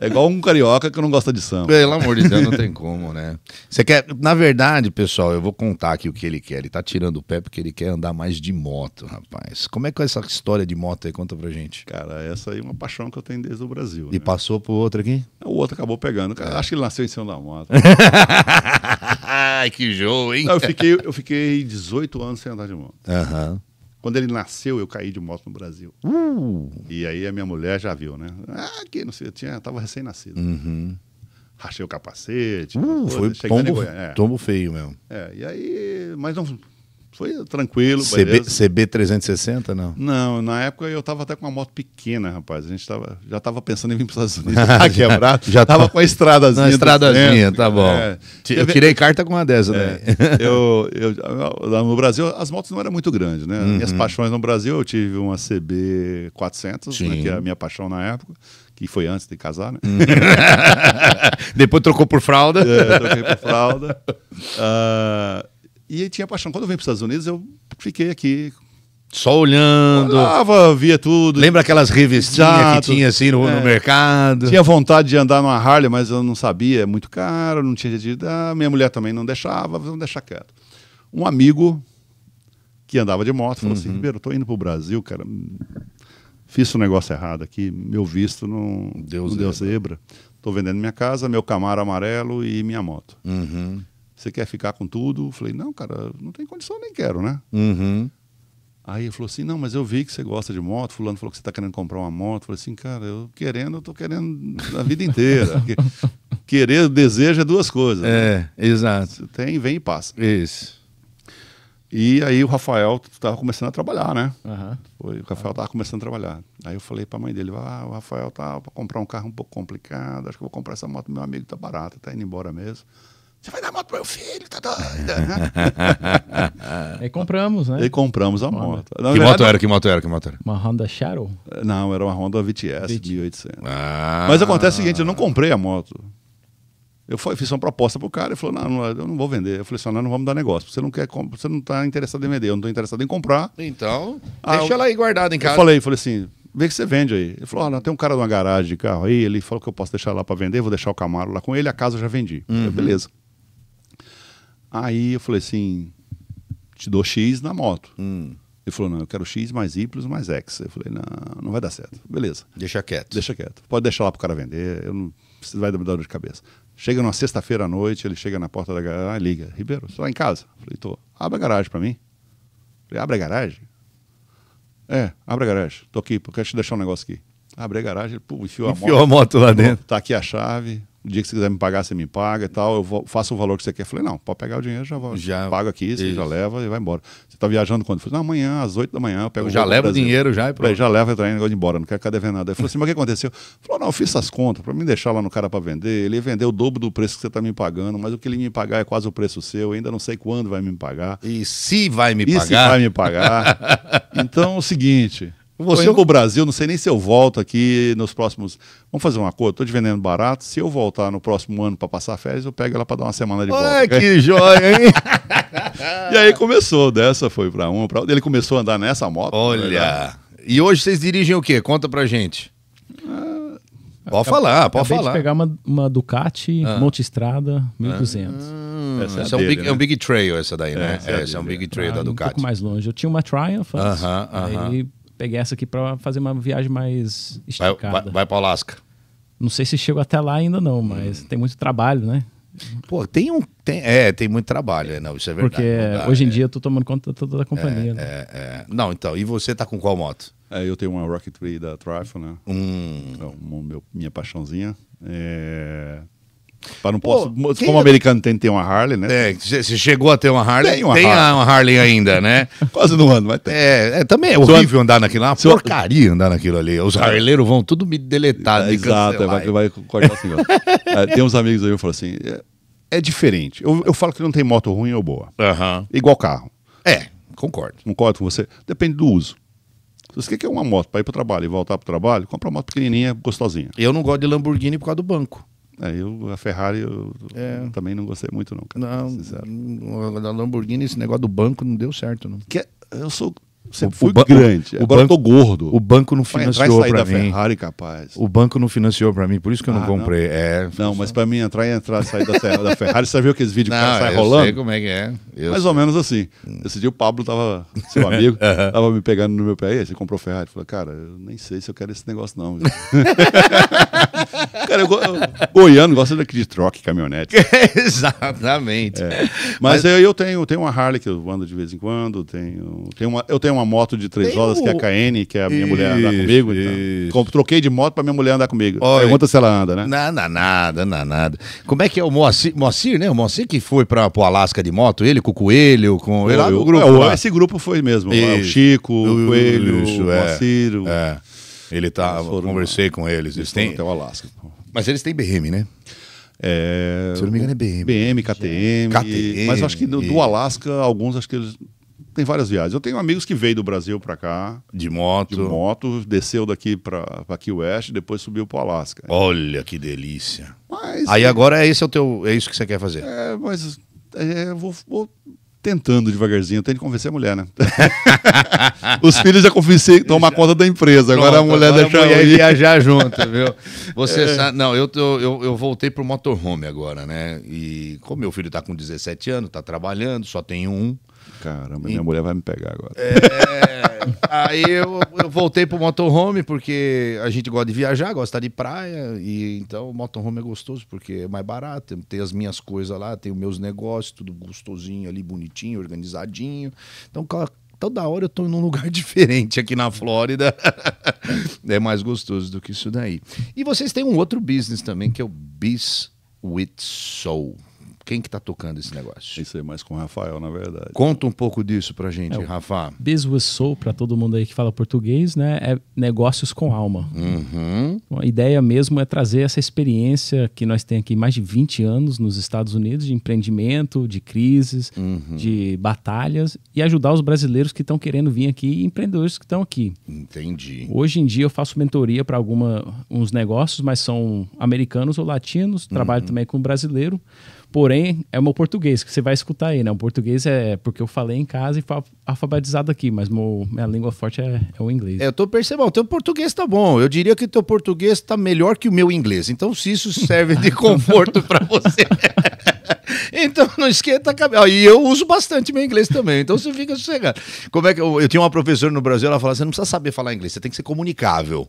É igual um carioca que não gosta de samba. Pelo amor de Deus, não tem como, né? Você quer. Na verdade, pessoal, eu vou contar aqui o que ele quer. Ele tá tirando o pé porque ele quer andar mais de moto, rapaz. Como é que é essa história de moto aí? Conta pra gente. Cara, essa aí é uma paixão que eu tenho desde o Brasil. E né? passou pro outro aqui? O outro acabou pegando. é. Acho que ele nasceu em cima da moto. [laughs] Ai, que jogo, hein? Não, eu, fiquei, eu fiquei 18 anos sem andar de moto. Aham. Uhum. Quando ele nasceu, eu caí de moto no Brasil. Uh! E aí a minha mulher já viu, né? Ah, que não sei, eu tinha, tava recém-nascido. Uhum. Rachei o capacete. Uh, foi tombo, é. tombo feio mesmo. É, e aí, mas não, foi tranquilo. CB, CB 360, não? Não, na época eu estava até com uma moto pequena, rapaz. A gente tava, já estava pensando em vir para os Estados Unidos. [laughs] já, quebrado. Já estava tá com a estradazinha. Na estradazinha, tá bom. É. Eu tirei carta com uma dessa, né? É. Eu, [laughs] eu, no Brasil, as motos não eram muito grandes, né? Uhum. Minhas paixões no Brasil, eu tive uma CB 400, né, que era é a minha paixão na época que foi antes de casar, né? Uhum. [laughs] Depois trocou por fralda. É, troquei por fralda. Uh, e tinha paixão. Quando eu vim para os Estados Unidos, eu fiquei aqui. Só olhando. Olhava, via tudo. Lembra aquelas revistinhas que tinha assim no, é. no, mercado? Tinha vontade de andar numa Harley, mas eu não sabia, é muito caro, não tinha de dar. Minha mulher também não deixava, vamos deixar quieto. Um amigo que andava de moto falou assim, uhum. assim: Ribeiro, tô indo para o Brasil, cara. Fiz um negócio errado aqui, meu visto não deu, não zebra. deu zebra. Tô vendendo minha casa, meu camaro amarelo e minha moto. Uhum. Você quer ficar com tudo? Eu falei, não, cara, não tem condição, nem quero, né? Uhum. Aí ele falou assim, não, mas eu vi que você gosta de moto. Fulano falou que você está querendo comprar uma moto. Eu falei assim, cara, eu querendo, eu tô querendo a vida inteira. [laughs] Querer, desejo é duas coisas. Né? É, né? exato. Você tem, vem e passa. Isso. E aí o Rafael estava começando a trabalhar, né? Uhum. Foi, o Rafael estava começando a trabalhar. Aí eu falei para a mãe dele, ah, o Rafael tá para comprar um carro um pouco complicado, acho que eu vou comprar essa moto, meu amigo tá barato, tá indo embora mesmo. Você vai dar moto pro meu filho, tá doida? [laughs] Aí compramos, né? E compramos a moto. que moto era? Que moto era? Que moto era? Uma Honda Shadow? Não, era uma Honda VTS 1800. Ah. Mas acontece o seguinte, eu não comprei a moto. Eu fiz uma proposta pro cara, ele falou: não, eu não vou vender. Eu falei assim: não, não vamos dar negócio. Você não quer, você não tá interessado em vender, eu não tô interessado em comprar. Então, ah, deixa ela aí guardada em casa. Eu falei, falei assim: vê que você vende aí. Ele falou: ah, não, tem um cara de uma garagem de carro aí, ele falou que eu posso deixar lá para vender, vou deixar o Camaro lá com ele, a casa eu já vendi. Uhum. Eu falei, uhum. beleza. Aí eu falei assim: te dou X na moto. Hum. Ele falou: não, eu quero X mais Y mais X. Eu falei: não, não vai dar certo. Beleza. Deixa quieto. Deixa quieto. Pode deixar lá pro cara vender. Eu não, você vai dar dor de cabeça. Chega numa sexta-feira à noite, ele chega na porta da garagem, ah, liga: Ribeiro, você tá em casa? Eu falei: tô. Abre a garagem para mim. Eu falei: abre a garagem? É, abre a garagem. Tô aqui, porque eu quero te deixar um negócio aqui. Abre a garagem, ele pô, enfiou a moto. Enfiou a moto lá dentro. Tá aqui a chave. O dia que você quiser me pagar, você me paga e tal. Eu vou, faço o valor que você quer. Eu falei, não, pode pegar o dinheiro, já, vou, já pago aqui, isso. você já leva e vai embora. Você está viajando quando? Eu falei, não, amanhã, às 8 da manhã, eu pego eu Já leva o dinheiro já e pronto. Aí, já leva o trem e vou embora, não quero ficar devendo nada. Ele falou assim, mas o que aconteceu? Falou, não, eu fiz essas contas para me deixar lá no cara para vender. Ele vendeu o dobro do preço que você está me pagando, mas o que ele me pagar é quase o preço seu. Eu ainda não sei quando vai me pagar. E se vai me e pagar? E se vai me pagar. [laughs] então, é o seguinte, você indo... o Brasil, não sei nem se eu volto aqui nos próximos. Vamos fazer um acordo, estou te vendendo barato. Se eu voltar no próximo ano para passar férias, eu pego ela para dar uma semana de Ai, volta. que joia, hein? [laughs] e aí começou, dessa foi para uma, para Ele começou a andar nessa moto. Né? Olha. E hoje vocês dirigem o quê? Conta pra gente. Ah, pode falar, pode falar. De pegar uma, uma Ducati ah. Multistrada 1200. Hum, essa é, essa é, um big, né? é, um né? big, trail essa daí, né? É, essa é, essa é um big trail ah, da Ducati. Um pouco mais longe. Eu tinha uma Triumph, uh -huh, uh -huh peguei essa aqui para fazer uma viagem mais esticada. Vai, vai, vai para Alasca. Não sei se chego até lá ainda não, mas hum. tem muito trabalho, né? Pô, tem um. Tem, é, tem muito trabalho, é, não, isso é verdade. Porque dá, hoje em é. dia eu tô tomando conta toda da companhia. É, né? É, é, não, então, e você tá com qual moto? É, eu tenho uma Rocket 3 da Trifle, né? Hum. É uma, meu, minha paixãozinha. Para não Pô, posso, como o americano tem que ter uma Harley, né? É, você chegou a ter uma Harley? Tem uma, tem Harley. uma Harley ainda, né? [laughs] Quase não ando, mas tem. É, é também é horrível andar naquilo, é porcaria andar naquilo ali. Os é. harleiros vão tudo me deletar. É, exato, vai, vai cortar assim. Ó. [laughs] É, tem uns amigos aí eu falo assim, é, é, diferente. Eu, eu, falo que não tem moto ruim ou boa. Uhum. Igual carro. É, concordo. Concordo com você. Depende do uso. Se você quer uma moto para ir para o trabalho e voltar para o trabalho, compra uma moto pequenininha, gostosinha. Eu não gosto de Lamborghini por causa do banco. É, eu, a Ferrari eu é. também não gostei muito, não. Cara, não, da Lamborghini, esse negócio do banco não deu certo, não. Que, é, eu sou Sempre fui o grande. É. O Agora banco, tô gordo. O banco não financiou para mim. Ferrari, capaz. O banco não financiou para mim, por isso que eu não ah, comprei. Não, é, não mas para mim entrar e entrar, sair da, da Ferrari, você viu aqueles vídeos que sai rolando? Eu sei como é que é. Eu Mais sei. ou menos assim. Esse dia o Pablo tava, seu [laughs] amigo, tava me pegando no meu pé. E você comprou Ferrari? Falei, cara, eu nem sei se eu quero esse negócio, não. [laughs] cara, eu, eu, goiano gosta daquele troque caminhonete. [laughs] Exatamente. É. Mas, mas eu, eu tenho, tenho uma Harley que eu ando de vez em quando, tenho, tenho uma, eu tenho uma moto de três Tem rodas, o- que é a KN, que é a minha mulher andar comigo. então. Com- Troquei de moto para minha mulher andar comigo. Olha. Pergunta se ela anda, né? Nada, nada, nada, nada. Como é que é o Moacir, Moacir né? O Moacir que foi para o Alasca de moto, ele com o Coelho, com ele Eu- grupo. é, o- esse grupo foi mesmo. O Chico, o Coelho, Isso, o é. o- É. Ele tá, foram- conversei com eles. Eles têm, até o Alasca. mas eles têm BM, né? É, Se eu não me engano é BM. BM, KTM. KTM, Mas acho que do, do Alasca, alguns acho que eles tem várias viagens. Eu tenho amigos que veio do Brasil para cá. De moto. De moto, desceu daqui para aqui oeste depois subiu para o Alasca. Olha que delícia. Mas, Aí agora é esse é o teu, é isso que você quer fazer? É, mas é, é vou, vou tentando devagarzinho. Eu tenho que convencer a mulher, né? [laughs] Os filhos já convencei tomar conta da empresa. Agora a mulher agora deixa a mulher viajar junto, viu? [laughs] Você é. sabe. Não, eu, tô, eu, eu voltei pro motorhome agora, né? E como meu filho está com 17 anos, está trabalhando, só tem um. Caramba, minha mulher vai me pegar agora. É... aí eu, eu voltei pro motorhome, porque a gente gosta de viajar, gosta de praia, e então o motorhome é gostoso, porque é mais barato, tem as minhas coisas lá, tem os meus negócios, tudo gostosinho ali, bonitinho, organizadinho. Então, toda hora eu estou em um lugar [laughs] diferente aqui na Flórida. é mais gostoso do que isso daí. E vocês têm um outro business também, que é o Biz With Soul. Quem que está tocando esse negócio? Isso aí mais com o Rafael, na verdade. Conta um pouco disso a gente, é, Rafa. Business Soul, para todo mundo aí que fala português, né? É negócios com alma. Uhum. a ideia mesmo é trazer essa experiência que nós temos aqui mais de 20 anos nos Estados Unidos, de empreendimento, de crises, uhum. de batalhas, e ajudar os brasileiros que estão querendo vir aqui e empreendedores que estão aqui. Entendi. Hoje em dia eu faço mentoria para alguns negócios, mas são americanos ou latinos, uhum. trabalho uhum. também com brasileiro. Porém, é o meu português, que você vai escutar aí, né? O português é porque eu falei em casa e fui alfabetizado aqui, mas meu, minha língua forte é, é, o inglês. É, eu tô percebendo, o teu português tá bom. Eu diria que o teu português tá melhor que o meu inglês. Então, se isso serve de [laughs] conforto para você. [laughs] então não esquenta a cabeça. E eu uso bastante meu inglês também, então você fica sossegado. Como é que eu, eu tinha uma professora no Brasil, ela falava: você não precisa saber falar inglês, você tem que ser comunicável.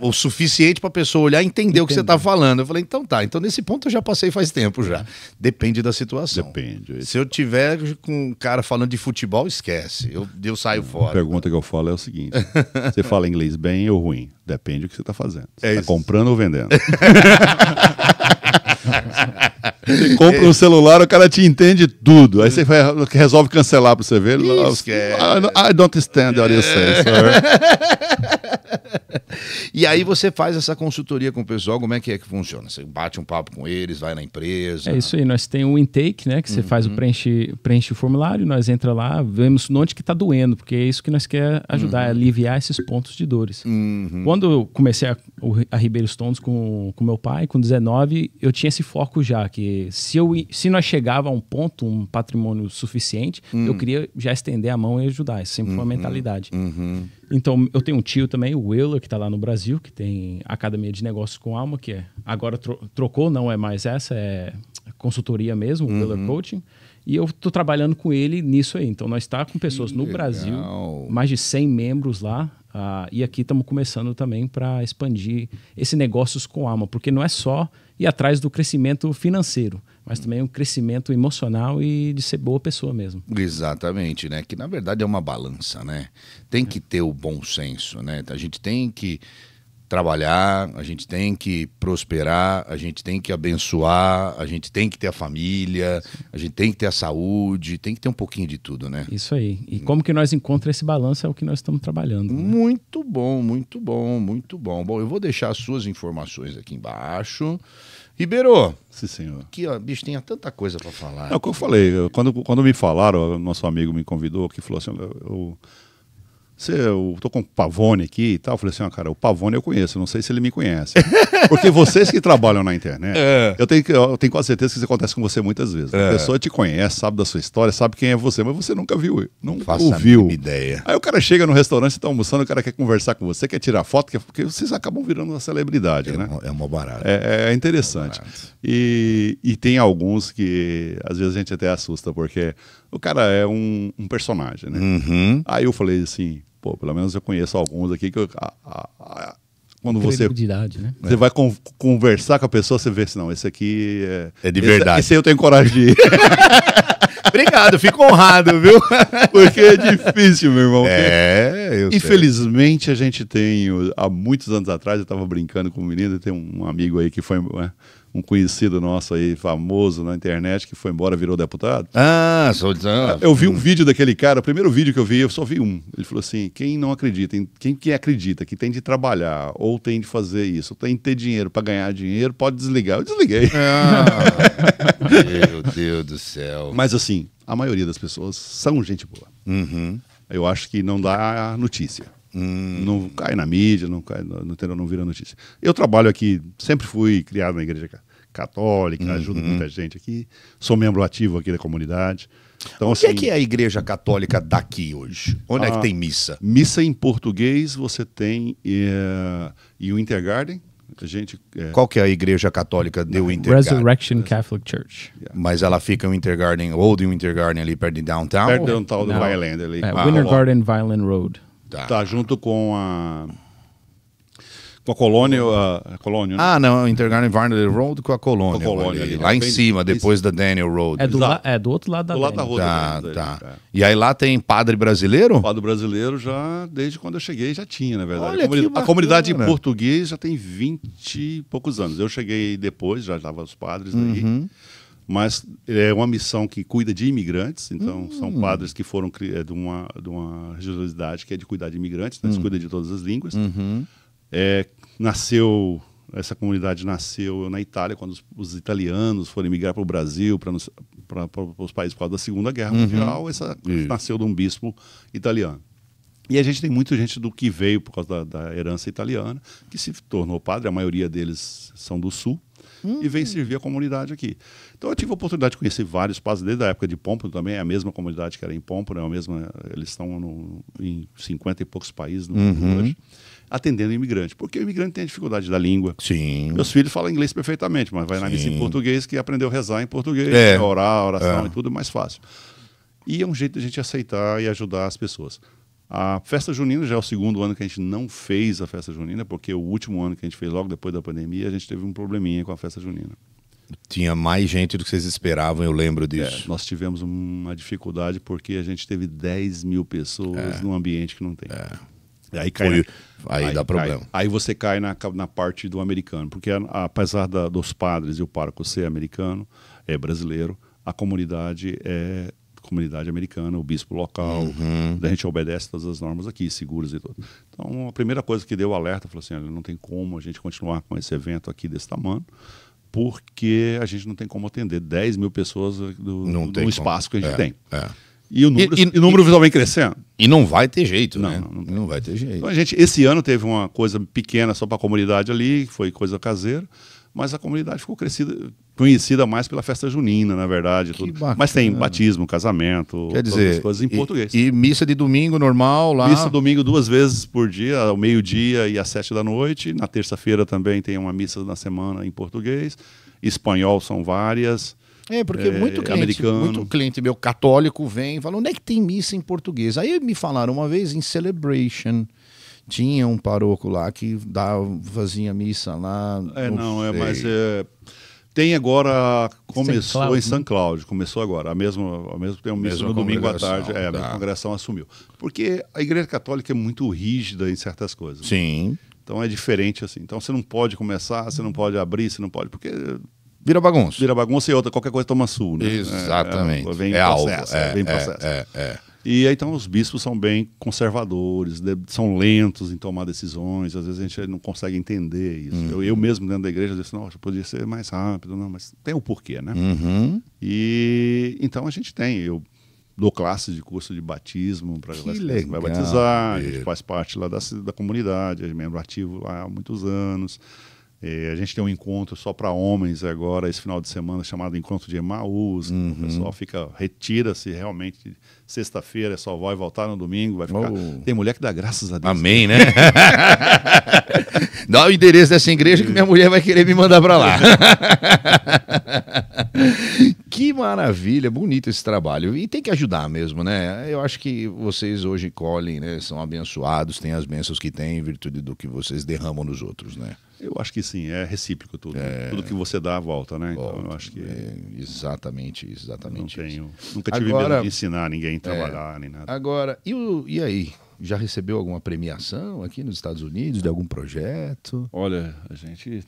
O suficiente para a pessoa olhar e entender, entender, o que você está falando. Eu falei, então tá, então nesse ponto eu já passei faz tempo já. Depende da situação. Depende. Se eu tiver com um cara falando de futebol, esquece. Eu, eu saio fora. A pergunta que eu falo é o seguinte: [laughs] você fala inglês bem ou ruim? Depende do que você está fazendo. É você é comprando ou vendendo? [laughs] Você compra um celular, o cara te entende tudo. Aí você resolve cancelar para você ver. Esquece. Ah, I don't understand what you say, sir. [laughs] [laughs] e aí você faz essa consultoria com o pessoal, como é que é que funciona? Você bate um papo com eles, vai na empresa. É isso aí, nós temos o intake, né? Que você uhum. faz o uhum. preenche, preenche o formulário, nós entra lá, vemos onde que está doendo, porque é isso que nós quer ajudar, é uhum. é aliviar esses pontos de dores. Uhum. Quando eu comecei a, a Ribeiros com, com meu pai, com 19, eu tinha esse foco já, que se, eu, se nós chegava a um ponto, um patrimônio suficiente, eu hum. queria já estender a mão e ajudar. Isso sempre foi uma uhum. mentalidade. Uhum. Então, eu tenho um tio também, o Will, que está lá no Brasil, que tem Academia de Negócios com Alma, que é, agora tro trocou, não é mais essa, é consultoria mesmo, uhum. Pillar Coaching. E eu estou trabalhando com ele nisso aí. Então, nós estamos tá com pessoas que no legal. Brasil, mais de 100 membros lá. Uh, e aqui estamos começando também para expandir esse negócios com alma, porque não é só ir atrás do crescimento financeiro, mas também é um crescimento emocional e de ser boa pessoa mesmo. Exatamente, né? Que na verdade é uma balança, né? Tem que ter o bom senso, né? A gente tem que trabalhar, a gente tem que prosperar, a gente tem que abençoar, a gente tem que ter a família, a gente tem que ter a saúde, tem que ter um pouquinho de tudo, né? Isso aí. E como que nós encontramos esse balanço é o que nós estamos trabalhando. Né? Muito bom, muito bom, muito bom. Bom, eu vou deixar as suas informações aqui embaixo. Ribeiro. Sim, senhor. Aqui, ó, bicho, tinha tanta coisa para falar. É o que eu falei. Eu, quando, quando me falaram, o nosso amigo me convidou, que falou assim: eu, eu você, eu tô com o Pavone aqui e tal. Eu falei assim, ah, cara, o Pavone eu conheço, não sei se ele me conhece. [laughs] Porque vocês que trabalham na internet, é. eu, tenho, eu tenho quase certeza que isso acontece com você muitas vezes. É. A pessoa te conhece, sabe da sua história, sabe quem é você, mas você nunca viu, não Faça ouviu. ideia. Aí o cara chega no restaurante, você tá almoçando, o cara quer conversar com você, quer tirar foto, quer, porque vocês acabam virando uma celebridade, é, né? É uma barata. É, é, é, interessante. É e, e tem alguns que às vezes a gente até assusta, porque o cara é um, um personagem, né? Uhum. Aí eu falei assim, Pô, pelo menos eu conheço alguns aqui que eu, a, a, a, quando você né? você é. vai con conversar com a pessoa, você vê se não, esse aqui é, é de verdade. Esse, aí eu tenho coragem de ir. [laughs] Obrigado, fico honrado, viu? [laughs] Porque é difícil, meu irmão. É, Infelizmente, sei. a gente tem. Há muitos anos atrás, eu estava brincando com um menino, tem um amigo aí que foi. Né? um conhecido nosso aí, famoso na internet, que foi embora, virou deputado. Ah, sou Eu vi um vídeo daquele cara, o primeiro vídeo que eu vi, eu só vi um. Ele falou assim: quem não acredita, quem quem acredita que tem de trabalhar, ou tem de fazer isso, ou tem de ter dinheiro para ganhar dinheiro, pode desligar. Eu desliguei. Ah, [laughs] meu Deus do céu. Mas assim, a maioria das pessoas são gente boa. Uhum. Eu acho que não dá notícia. Hum. Não cai na mídia, não, cai, não, não vira notícia. Eu trabalho aqui, sempre fui criado na igreja católica, uhum. ajudo muita gente aqui, sou membro ativo aqui da comunidade. Então, o é assim, que é que é a igreja católica daqui hoje? Onde a, é que ah, tem missa? Missa em português você tem é, e o Intergarden. A gente, é, Qual que é a igreja católica de Wintergarden? Resurrection Catholic Church. Mas ela fica em Wintergarden, ou de Wintergarden ali perto de downtown? Perto de downtown do Violent ali. É, ah, Winter Garden, Road. Tá. tá junto com a. Com a Colônia. A, a colônia né? Ah, não, Intergarden Varner Road com a Colônia. Com a colônia ali, lá em bem, cima, depois da Daniel Road. É do, la, é do outro lado da Do lado da rua. Tá, tá. É. E aí lá tem padre brasileiro? O padre brasileiro já, desde quando eu cheguei, já tinha, na verdade. Olha, a, bacana, a comunidade né? em português já tem 20 e poucos anos. Eu cheguei depois, já estavam os padres uhum. aí mas é, é uma missão que cuida de imigrantes, então hum. são padres que foram é, de, uma, de uma religiosidade que é de cuidar de imigrantes, né? Hum. cuida de todas as línguas. Uhum. É, nasceu, essa comunidade nasceu na Itália, quando os, os italianos foram emigrar para o Brasil, para os países por causa da Segunda Guerra uhum. Mundial, essa, Isso. nasceu de um bispo italiano. E a gente tem muita gente do que veio por causa da, da herança italiana, que se tornou padre, a maioria deles são do Sul, uhum. e vem hum. servir a comunidade aqui. Então eu tive a oportunidade de conhecer vários padres, desde a época de Pompo também, é a mesma comunidade que era em Pompo, é a mesma, eles estão no, em 50 e poucos países no né, uhum. hoje, atendendo imigrante. Porque o imigrante tem a dificuldade da língua. Sim. Meus filhos falam inglês perfeitamente, mas vai Sim. na missa em português que aprendeu a rezar em português, é. Né, orar, oração é. e tudo é mais fácil. E é um jeito de a gente aceitar e ajudar as pessoas. A festa junina já é o segundo ano que a gente não fez a festa junina, porque o último ano que a gente fez logo depois da pandemia, a gente teve um probleminha com a festa junina. Tinha mais gente do que vocês esperavam, eu lembro é, disso. É, nós tivemos uma dificuldade porque a gente teve 10 mil pessoas é. num ambiente que não tem. É. Aí, cai, Foi, aí, aí, dá problema. Cai, aí você cai na, na parte do americano, porque apesar da, dos padres e o parco ser americano, é brasileiro, a comunidade é comunidade americana, o bispo local, uhum. a gente obedece todas as normas aqui, seguras e tudo. Então, a primeira coisa que deu alerta, falou assim, não tem como a gente continuar com esse evento aqui desse tamanho, porque a gente não tem como atender 10 mil pessoas eh, do, no espaço como. que a gente é, tem. É. E o número, e, e, e o número visual vem crescendo. E não vai ter jeito, não, né? Não, não, não vai ter jeito. Então, a gente, esse ano teve uma coisa pequena só para a comunidade ali, foi coisa caseira mas a comunidade ficou crescida, conhecida mais pela festa junina, na verdade. Mas tem batismo, casamento, Quer dizer, coisas em português. E missa de domingo normal lá? Missa domingo duas vezes por dia, ao meio-dia e às sete da noite. Na terça-feira também tem uma missa na semana em português. Espanhol são várias. É, porque é, muito é, cliente, americano. muito cliente meu católico vem e fala, onde é que tem missa em português? Aí me falaram uma vez em Celebration. Tinha um paroco lá que dava, fazia missa lá. É, não, é, mas é, tem agora, começou em né? São Cláudio, começou agora, a mesma, a mesma tem o mesmo domingo à tarde, é, a mesma tá. congregação assumiu. Porque a Igreja Católica é muito rígida em certas coisas. Sim. Então é diferente assim. Então você não pode começar, você não pode abrir, você não pode, porque Vira bagunça. Vira bagunça e outra, qualquer coisa toma sul. Né? Exatamente. É, vem é processo. É, vem é, é, processo. É, é, e aí, então os bispos são bem conservadores, são lentos em tomar decisões, às vezes a gente não consegue entender isso. Uhum. Eu, eu mesmo dentro da igreja, disse, nossa, podia ser mais rápido, não, mas tem o um porquê, né? Uhum. E então a gente tem, eu dou classe de curso de batismo para galera vai batizar, a gente faz parte lá da, da comunidade, é membro ativo lá há muitos anos. É, a gente tem um encontro só para homens agora, esse final de semana, chamado Encontro de Emaús. Uhum. O pessoal fica, retira-se realmente. Sexta-feira é só vai voltar no domingo. Vai ficar. Oh. Tem mulher que dá graças a Deus. Amém, né? [laughs] dá o endereço dessa igreja que minha mulher vai querer me mandar para lá. [laughs] Que maravilha, bonito esse trabalho. E tem que ajudar mesmo, né? Eu acho que vocês hoje colhem, né? São abençoados, têm as bênçãos que têm em virtude do que vocês derramam nos outros, né? Eu acho que sim, é recíproco tudo. É... Tudo que você dá volta, né? Volta, então eu acho que. É, exatamente, exatamente. Não tenho, nunca tive Agora, medo de ensinar ninguém a é. trabalhar, é... nem nada. Agora, e, o, e aí? Já recebeu alguma premiação aqui nos Estados Unidos, de algum projeto? Olha, a gente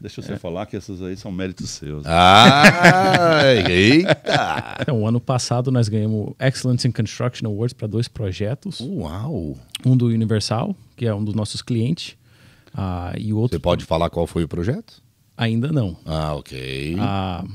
Deixa você é. falar que essas aí são méritos seus. Ah, [laughs] eita! Então, ano passado nós ganhamos Excellence in Construction Awards para dois projetos. Uau! Um do Universal, que é um dos nossos clientes, uh, e o outro... Você pode falar qual foi o projeto? Ainda não. Ah, ok. Uh,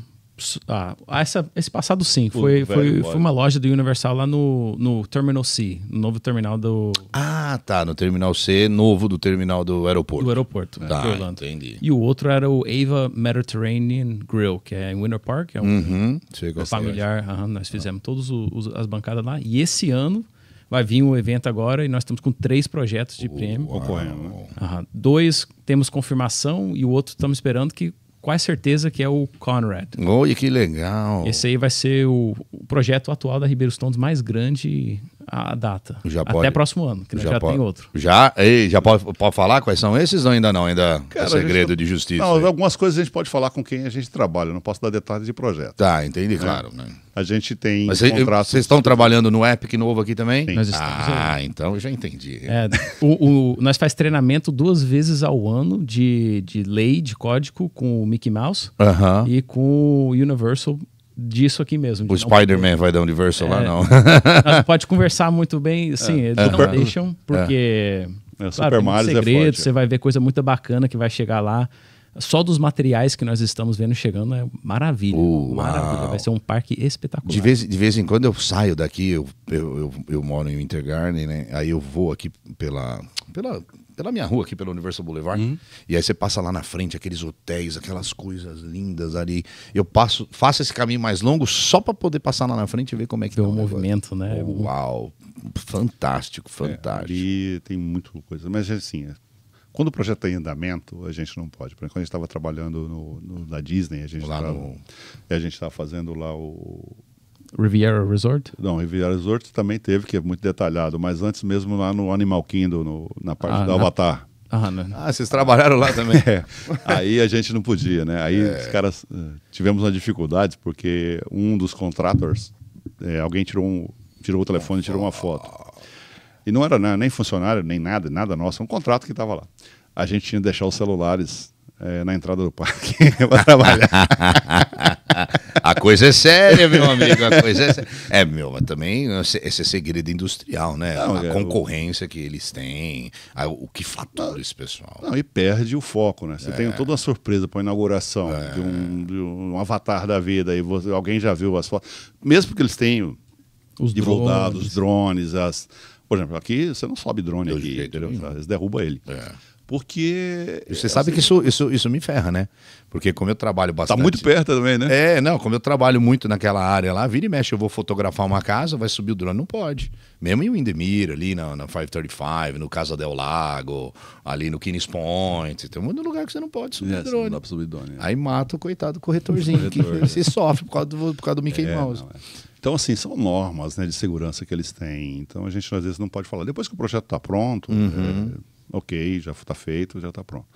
ah, ah, essa, esse passado sim. Foi, foi, foi, uma loja do Universal lá no, no Terminal C, no novo terminal do. Ah, tá. No Terminal C, novo do terminal do aeroporto. Do aeroporto, né? Tá, entendi. E o outro era o Ava Mediterranean Grill, que é em Winter Park, é um uhum, é familiar. Uhum, nós tá. fizemos ah. todas as bancadas lá. E esse ano vai vir um evento agora e nós estamos com três projetos de oh, prêmio. Né? Uau. Uhum. Dois temos confirmação e o outro estamos esperando que quase certeza que é o Conrad. Olha que legal! Esse aí vai ser o, o projeto atual da Ribeiros Stones mais grande a data. Já Até pode. próximo ano, que já, já tem outro. Já? Ei, já pode, pode falar quais são esses ou ainda não? Ainda é Cara, é segredo gente, de justiça? Não, algumas coisas a gente pode falar com quem a gente trabalha, não posso dar detalhes de projeto. Tá, entendi, é. claro. Né? A gente tem Mas contratos... Vocês estão trabalhando no Epic novo aqui também? Sim. Nós estamos, ah, aí. então eu já entendi. É, o, o, nós faz treinamento duas vezes ao ano de, de lei, de código com o Mickey Mouse uh -huh. e com o Universal disso aqui mesmo. O Spider-Man vai dar universo é, lá, não. [laughs] pode conversar muito bem, é. sim, é. eles não deixam, é. porque. É, claro, tem um segredo, você vai ver coisa muito bacana que vai chegar lá só dos materiais que nós estamos vendo chegando é maravilha. Uh, maravilha. Vai ser um parque espetacular. De vez, de vez em quando eu saio daqui, eu, eu, eu, eu moro em Winter Garden, né? Aí eu vou aqui pela, pela pela minha rua aqui, pelo Universo Boulevard. Uhum. E aí você passa lá na frente, aqueles hotéis, aquelas coisas lindas ali. Eu passo, faço esse caminho mais longo só para poder passar lá na frente e ver como é que é o movimento, né? Oh, uau, fantástico, é, fantástico. É, ali tem muita coisa, mas assim, é, quando o projeto está em andamento, a gente não pode. quando a gente estava trabalhando no, no, na Disney, a gente estava no... fazendo lá o Riviera Resort? Não, Riviera Resort também teve, que é muito detalhado, mas antes mesmo lá no Animal Kingdom, no, na parte ah, do na... Avatar. Ah, né. ah, vocês trabalharam lá também. [laughs] é. Aí a gente não podia, né? Aí é. os caras eh, tivemos uma dificuldade porque um dos contratos, é, eh, alguém tirou, um, tirou o telefone e tirou uma foto. E não era né, nem funcionário, nem nada, nada nosso, é um contrato que estava lá. A gente tinha que deixar os celulares é, na entrada do parque [laughs] para trabalhar. [laughs] a coisa é séria, meu amigo, a coisa é séria. É, meu, mas também esse é segredo industrial, né? Não, a é, concorrência o... que eles têm, a, o que fatura esse pessoal. Não, e perde o foco, né? Você é. tem toda uma surpresa para a inauguração é. de um, de, um, avatar da vida, e você, alguém já viu as fotos. Mesmo que eles tenham os divulgados, drones. os drones, as... Por exemplo, aqui você não sobe drone aqui, entendeu? Eles derrubam ele. É. Porque. Você sabe que assim, isso, isso, isso me ferra, né? Porque como eu trabalho tá bastante. Tá muito perto também, né? É, não, como eu trabalho muito naquela área lá, vira e mexe, eu vou fotografar uma casa, vai subir o drone, não pode. Mesmo em Windemir, ali na, na 535, no Casa del Lago, ali no Kines Point, tem um monte de lugar que você não pode subir é, o drone. Não dá pra subir drone. É. Aí mata o coitado corretorzinho, [laughs] corretor, que é. se sofre por causa do, por causa do Mickey é, Mouse. Não, então, assim, são normas né, de segurança que eles têm. Então, a gente às vezes não pode falar. Depois que o projeto tá pronto, uhum. é, ok, já está feito, já está pronto.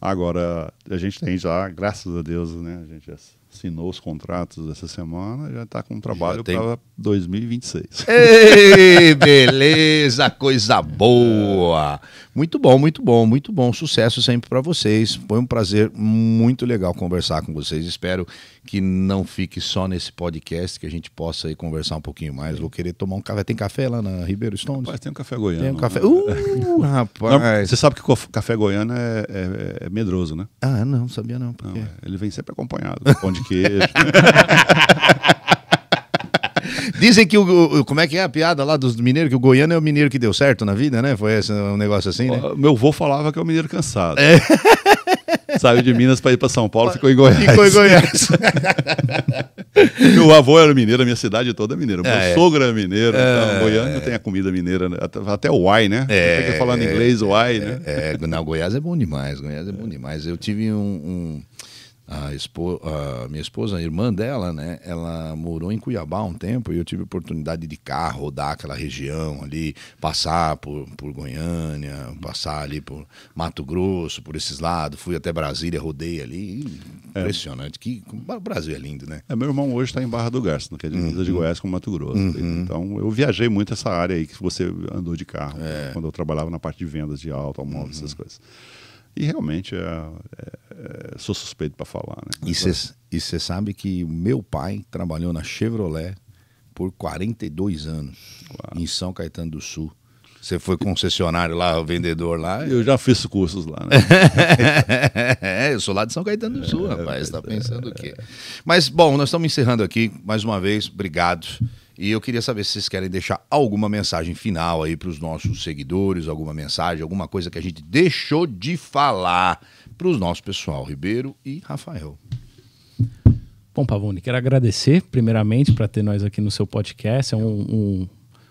Agora, a gente tem já, graças a Deus, né? A gente já assinou os contratos essa semana, já está com um trabalho tem... para 2026. Ei, beleza, coisa [laughs] é. boa! Muito bom, muito bom, muito bom. Sucesso sempre para vocês. Foi um prazer muito legal conversar com vocês. Espero que não fique só nesse podcast, que a gente possa aí conversar um pouquinho mais. Vou querer tomar um café. Tem café lá na Ribeiro Stones? Rapaz, tem um café goiano. Tem um né? café. [laughs] Uh, rapaz! Não, você sabe que café goiano é, é, é, medroso, né? Ah, não, sabia não. não é, ele vem sempre acompanhado. [laughs] Pão queijo. [laughs] Dizem que o, o, Como é que é a piada lá dos mineiros? Que o goiano é o mineiro que deu certo na vida, né? Foi esse, um negócio assim, né? Meu avô falava que é o mineiro cansado. É. [laughs] Saiu de Minas para ir para São Paulo, ficou em Goiás. Ficou em Goiás. [laughs] Meu avô era mineiro, a minha cidade toda é mineira. Meu é. sogro é mineiro, é, então, Goiânia é. tem a comida mineira, né? até, o why, né? É, que falando né? é, inglês, why, né? É, não, Goiás é bom demais, Goiás é bom demais. Eu tive um... um a, expo, a, minha esposa, a irmã dela, né? Ela morou em Cuiabá um tempo e eu tive oportunidade de carro rodar aquela região ali, passar por, por Goiânia, passar ali por Mato Grosso, por esses lados. Fui até Brasília, rodei ali. É. Impressionante. É. Que, o Brasil é lindo, né? É, meu irmão hoje está em Barra do Garças, que é uhum. de Goiás com Mato Grosso. Uhum. Então eu viajei muito essa área aí que você andou de carro é. quando eu trabalhava na parte de vendas de auto, automóveis, uhum. essas coisas. E realmente é, é, sou suspeito para falar. Né? E você sabe que meu pai trabalhou na Chevrolet por 42 anos, claro. em São Caetano do Sul. Você foi concessionário lá, vendedor lá? Eu já fiz cursos lá, né? é, [laughs] eu sou lá de São Caetano do Sul, é, rapaz. Está é. pensando o quê? Mas, bom, nós estamos encerrando aqui. Mais uma vez, obrigado. E eu queria saber se vocês querem deixar alguma mensagem final aí para os nossos seguidores, alguma mensagem, alguma coisa que a gente deixou de falar para os nossos pessoal, Ribeiro e Rafael. Bom, Pavone, quero agradecer primeiramente para ter nós aqui no seu podcast. É um, um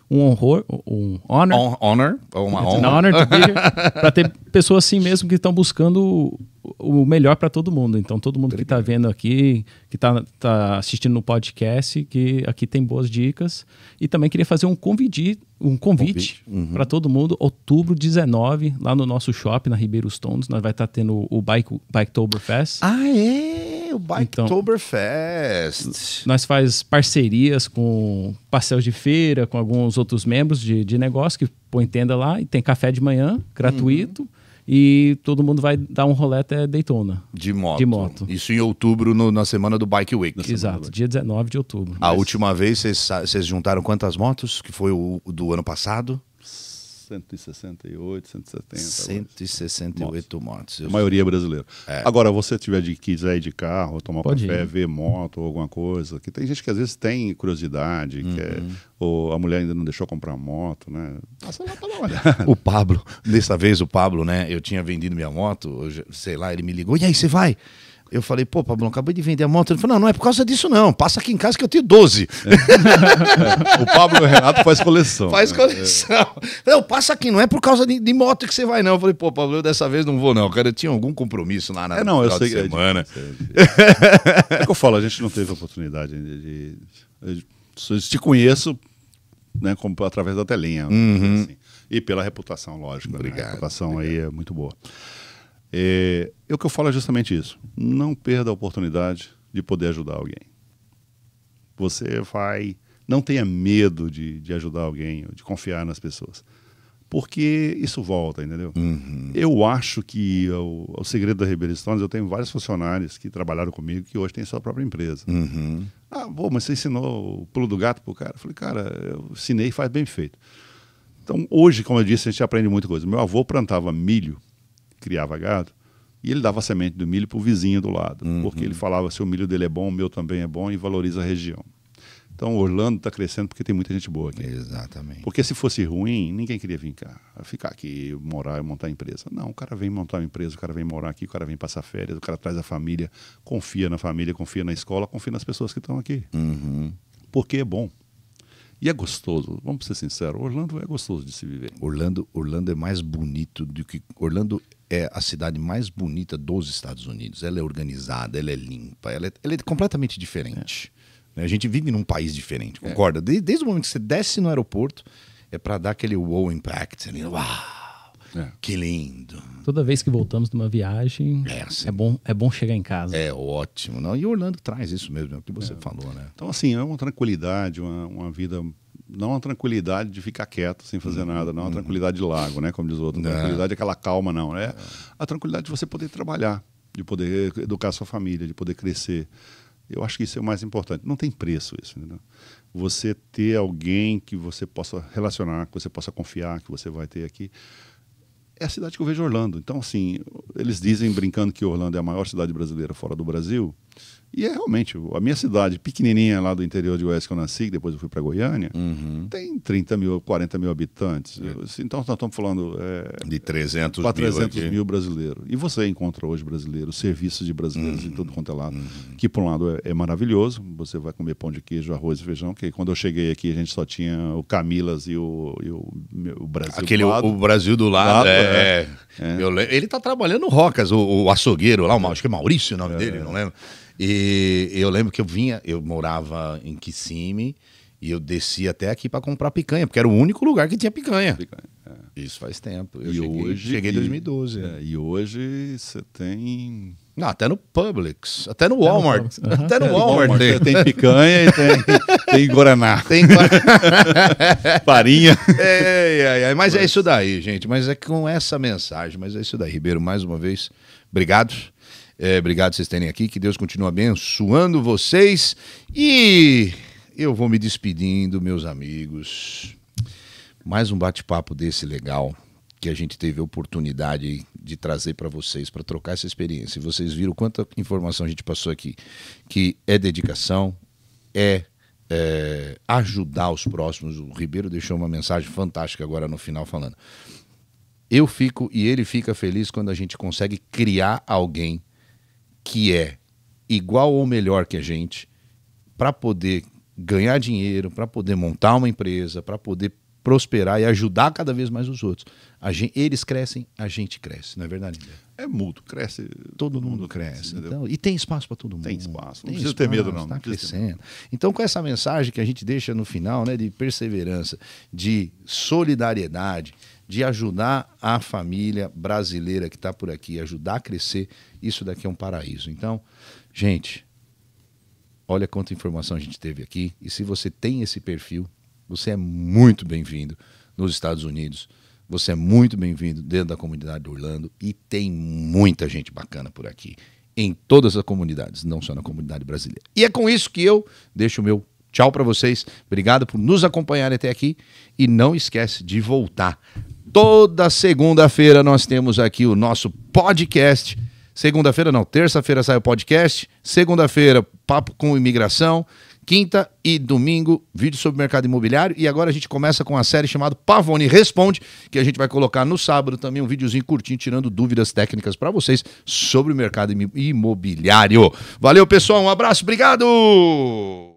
um honor, um honor, On, honor ou uma honra, honor [laughs] para ter pessoas assim mesmo que estão buscando o, o melhor para todo mundo. Então todo mundo que está vendo aqui, que está tá assistindo no podcast, que aqui tem boas dicas e também queria fazer um convite, um convite, convite. Uhum. para todo mundo. Outubro 19 lá no nosso shopping na Ribeiros Tondos, nós vai estar tá tendo o Bike Biketoberfest. Ah é o Biketoberfest. Então, nós faz parcerias com parcelas de feira, com alguns outros membros de, de negócio que põem tenda lá e tem café de manhã gratuito. Uhum. E todo mundo vai dar um rolê até Daytona. De moto. De moto. Isso em outubro, no, na semana do Bike Week. Exato, dia 19 de outubro. A mas... última vez vocês juntaram quantas motos? Que foi o do ano passado? 168, 170. 168 motos. motos a maioria é brasileira. É. Agora, você tiver de quiser ir de carro, tomar Pode café, ir. ver moto ou alguma coisa, que tem gente que às vezes tem curiosidade, é uhum. ou a mulher ainda não deixou comprar moto, né? Passa lá pra dar uma olhada. [laughs] o Pablo, dessa vez o Pablo, né? Eu tinha vendido minha moto, sei lá, ele me ligou, e aí, você vai? Eu falei, pô, Pablo, acabei de vender a moto. Ele falou, não, não é por causa disso, não. Passa aqui em casa que eu tenho 12. É. [laughs] o Pablo e o Renato faz coleção. Faz né? coleção. É. Não, passa aqui, não é por causa de, de, moto que você vai, não. Eu falei, pô, Pablo, eu dessa vez não vou, não. Cara, eu tinha algum compromisso lá na é, não, eu sei, é, semana. É, [laughs] é, que eu falo, a gente não teve oportunidade de. de te conheço né, como, através da telinha. Uhum. Assim. E pela reputação, lógico. Obrigado. Né? A reputação obrigado. aí é muito boa. É, é, o que eu falo é justamente isso. Não perda a oportunidade de poder ajudar alguém. Você vai. Não tenha medo de, de ajudar alguém, de confiar nas pessoas. Porque isso volta, entendeu? Uhum. Eu acho que o, o segredo da Ribeirão Stones, eu tenho vários funcionários que trabalharam comigo que hoje têm sua própria empresa. Uhum. Ah, bom, mas você ensinou o pulo do gato pro cara? Eu falei, cara, eu ensinei e faz bem feito. Então, hoje, como eu disse, a gente aprende muita coisa. Meu avô plantava milho criava gado, e ele dava a semente do milho para o vizinho do lado, uhum. porque ele falava se o milho dele é bom, o meu também é bom e valoriza a região. Então, Orlando está crescendo porque tem muita gente boa aqui. Exatamente. Porque se fosse ruim, ninguém queria vir cá, ficar aqui, morar e montar empresa. Não, o cara vem montar uma empresa, o cara vem morar aqui, o cara vem passar férias, o cara traz a família, confia na família, confia na escola, confia nas pessoas que estão aqui. Uhum. Porque é bom. E é gostoso, vamos ser sinceros, Orlando é gostoso de se viver. Orlando, Orlando é mais bonito do que. Orlando é a cidade mais bonita dos Estados Unidos. Ela é organizada, ela é limpa, ela é, ela é completamente diferente. É. Né? A gente vive num país diferente, é. concorda? Desde, desde o momento que você desce no aeroporto, é para dar aquele wow impact, ali, uau! É. Que lindo. Toda vez que voltamos de uma viagem, é, assim, é, bom, é bom chegar em casa. É ótimo. Não? E Orlando traz isso mesmo, é o que você é. falou, né? Então, assim, é uma tranquilidade, uma, uma vida não uma tranquilidade de ficar quieto sem fazer uhum. nada, não uma uhum. tranquilidade de lago, né? Como diz o outro. Não. É. Tranquilidade é aquela calma, não. É, é, a tranquilidade de você poder trabalhar, de poder educar sua família, de poder crescer. Eu acho que isso é o mais importante. Não tem preço isso, entendeu? Você ter alguém que você possa relacionar, que você possa confiar, que você vai ter aqui. É a cidade que eu vejo Orlando. Então, assim, eles dizem, brincando, que Orlando é a maior cidade brasileira fora do Brasil. E é realmente, a minha cidade pequenininha lá do interior de Oeste que eu nasci, depois eu fui para Goiânia, uhum. tem 30 mil, 40 mil habitantes. É. Assim, então nós estamos falando... É, de 300 mil 300 mil, brasileiros. E você encontra hoje brasileiros, serviços de brasileiros uhum. em tudo quanto é lado. Uhum. Que por um lado é, é, maravilhoso, você vai comer pão de queijo, arroz e feijão, que quando eu cheguei aqui a gente só tinha o Camilas e o, e o, o, Brasil Aquele, do lado. O Brasil do lado, lado é, é. Ele está trabalhando no Rocas, o, o açougueiro lá, o, acho que é Maurício o nome é. dele, não lembro. E eu lembro que eu vinha, eu morava em Kissimmee e eu descia até aqui para comprar picanha, porque era o único lugar que tinha picanha. picanha é. Isso faz tempo. Eu e cheguei, hoje, cheguei em 2012. E, é, e hoje você tem não, até no Publix, até no Walmart. Uhum. Até é, no Walmart. Walmart. É, tem, picanha e tem, [laughs] tem Guaraná. Tem [laughs] Farinha. é, é, é, mas é isso daí, gente. Mas é com essa mensagem. Mas é isso daí, Ribeiro. Mais uma vez, obrigado. É, obrigado vocês terem aqui. Que Deus continue abençoando vocês. E eu vou me despedindo, meus amigos. Mais um bate-papo desse legal que a gente teve a oportunidade de trazer para vocês, para trocar essa experiência. E vocês viram quanta informação a gente passou aqui, que é dedicação, é, é ajudar os próximos. O Ribeiro deixou uma mensagem fantástica agora no final falando. Eu fico e ele fica feliz quando a gente consegue criar alguém que é igual ou melhor que a gente para poder ganhar dinheiro, para poder montar uma empresa, para poder prosperar e ajudar cada vez mais os outros. Gente, eles crescem, a gente cresce, não é verdade? É mútuo, cresce. Todo, todo mundo, mundo, cresce. cresce então, e tem espaço para todo mundo. Tem espaço, não precisa espaço, ter medo não. Está crescendo. Então, com essa mensagem que a gente deixa no final, né, de perseverança, de solidariedade, de ajudar a família brasileira que está por aqui, ajudar a crescer, isso daqui é um paraíso. Então, gente, olha quanta informação a gente teve aqui. E se você tem esse perfil, você é muito bem-vindo nos Estados Unidos. Você é muito bem-vindo dentro da comunidade de Orlando e tem muita gente bacana por aqui, em todas as comunidades, não só na comunidade brasileira. E é com isso que eu deixo o meu tchau para vocês. Obrigado por nos acompanhar até aqui e não esquece de voltar. Toda segunda-feira nós temos aqui o nosso podcast Segunda-feira, não, terça-feira sai o podcast. Segunda-feira, papo com imigração. Quinta e domingo, vídeo sobre mercado imobiliário. E agora a gente começa com a série chamada Pavone Responde, que a gente vai colocar no sábado também um videozinho curtinho, tirando dúvidas técnicas para vocês sobre o mercado imobiliário. Valeu, pessoal. Um abraço, obrigado!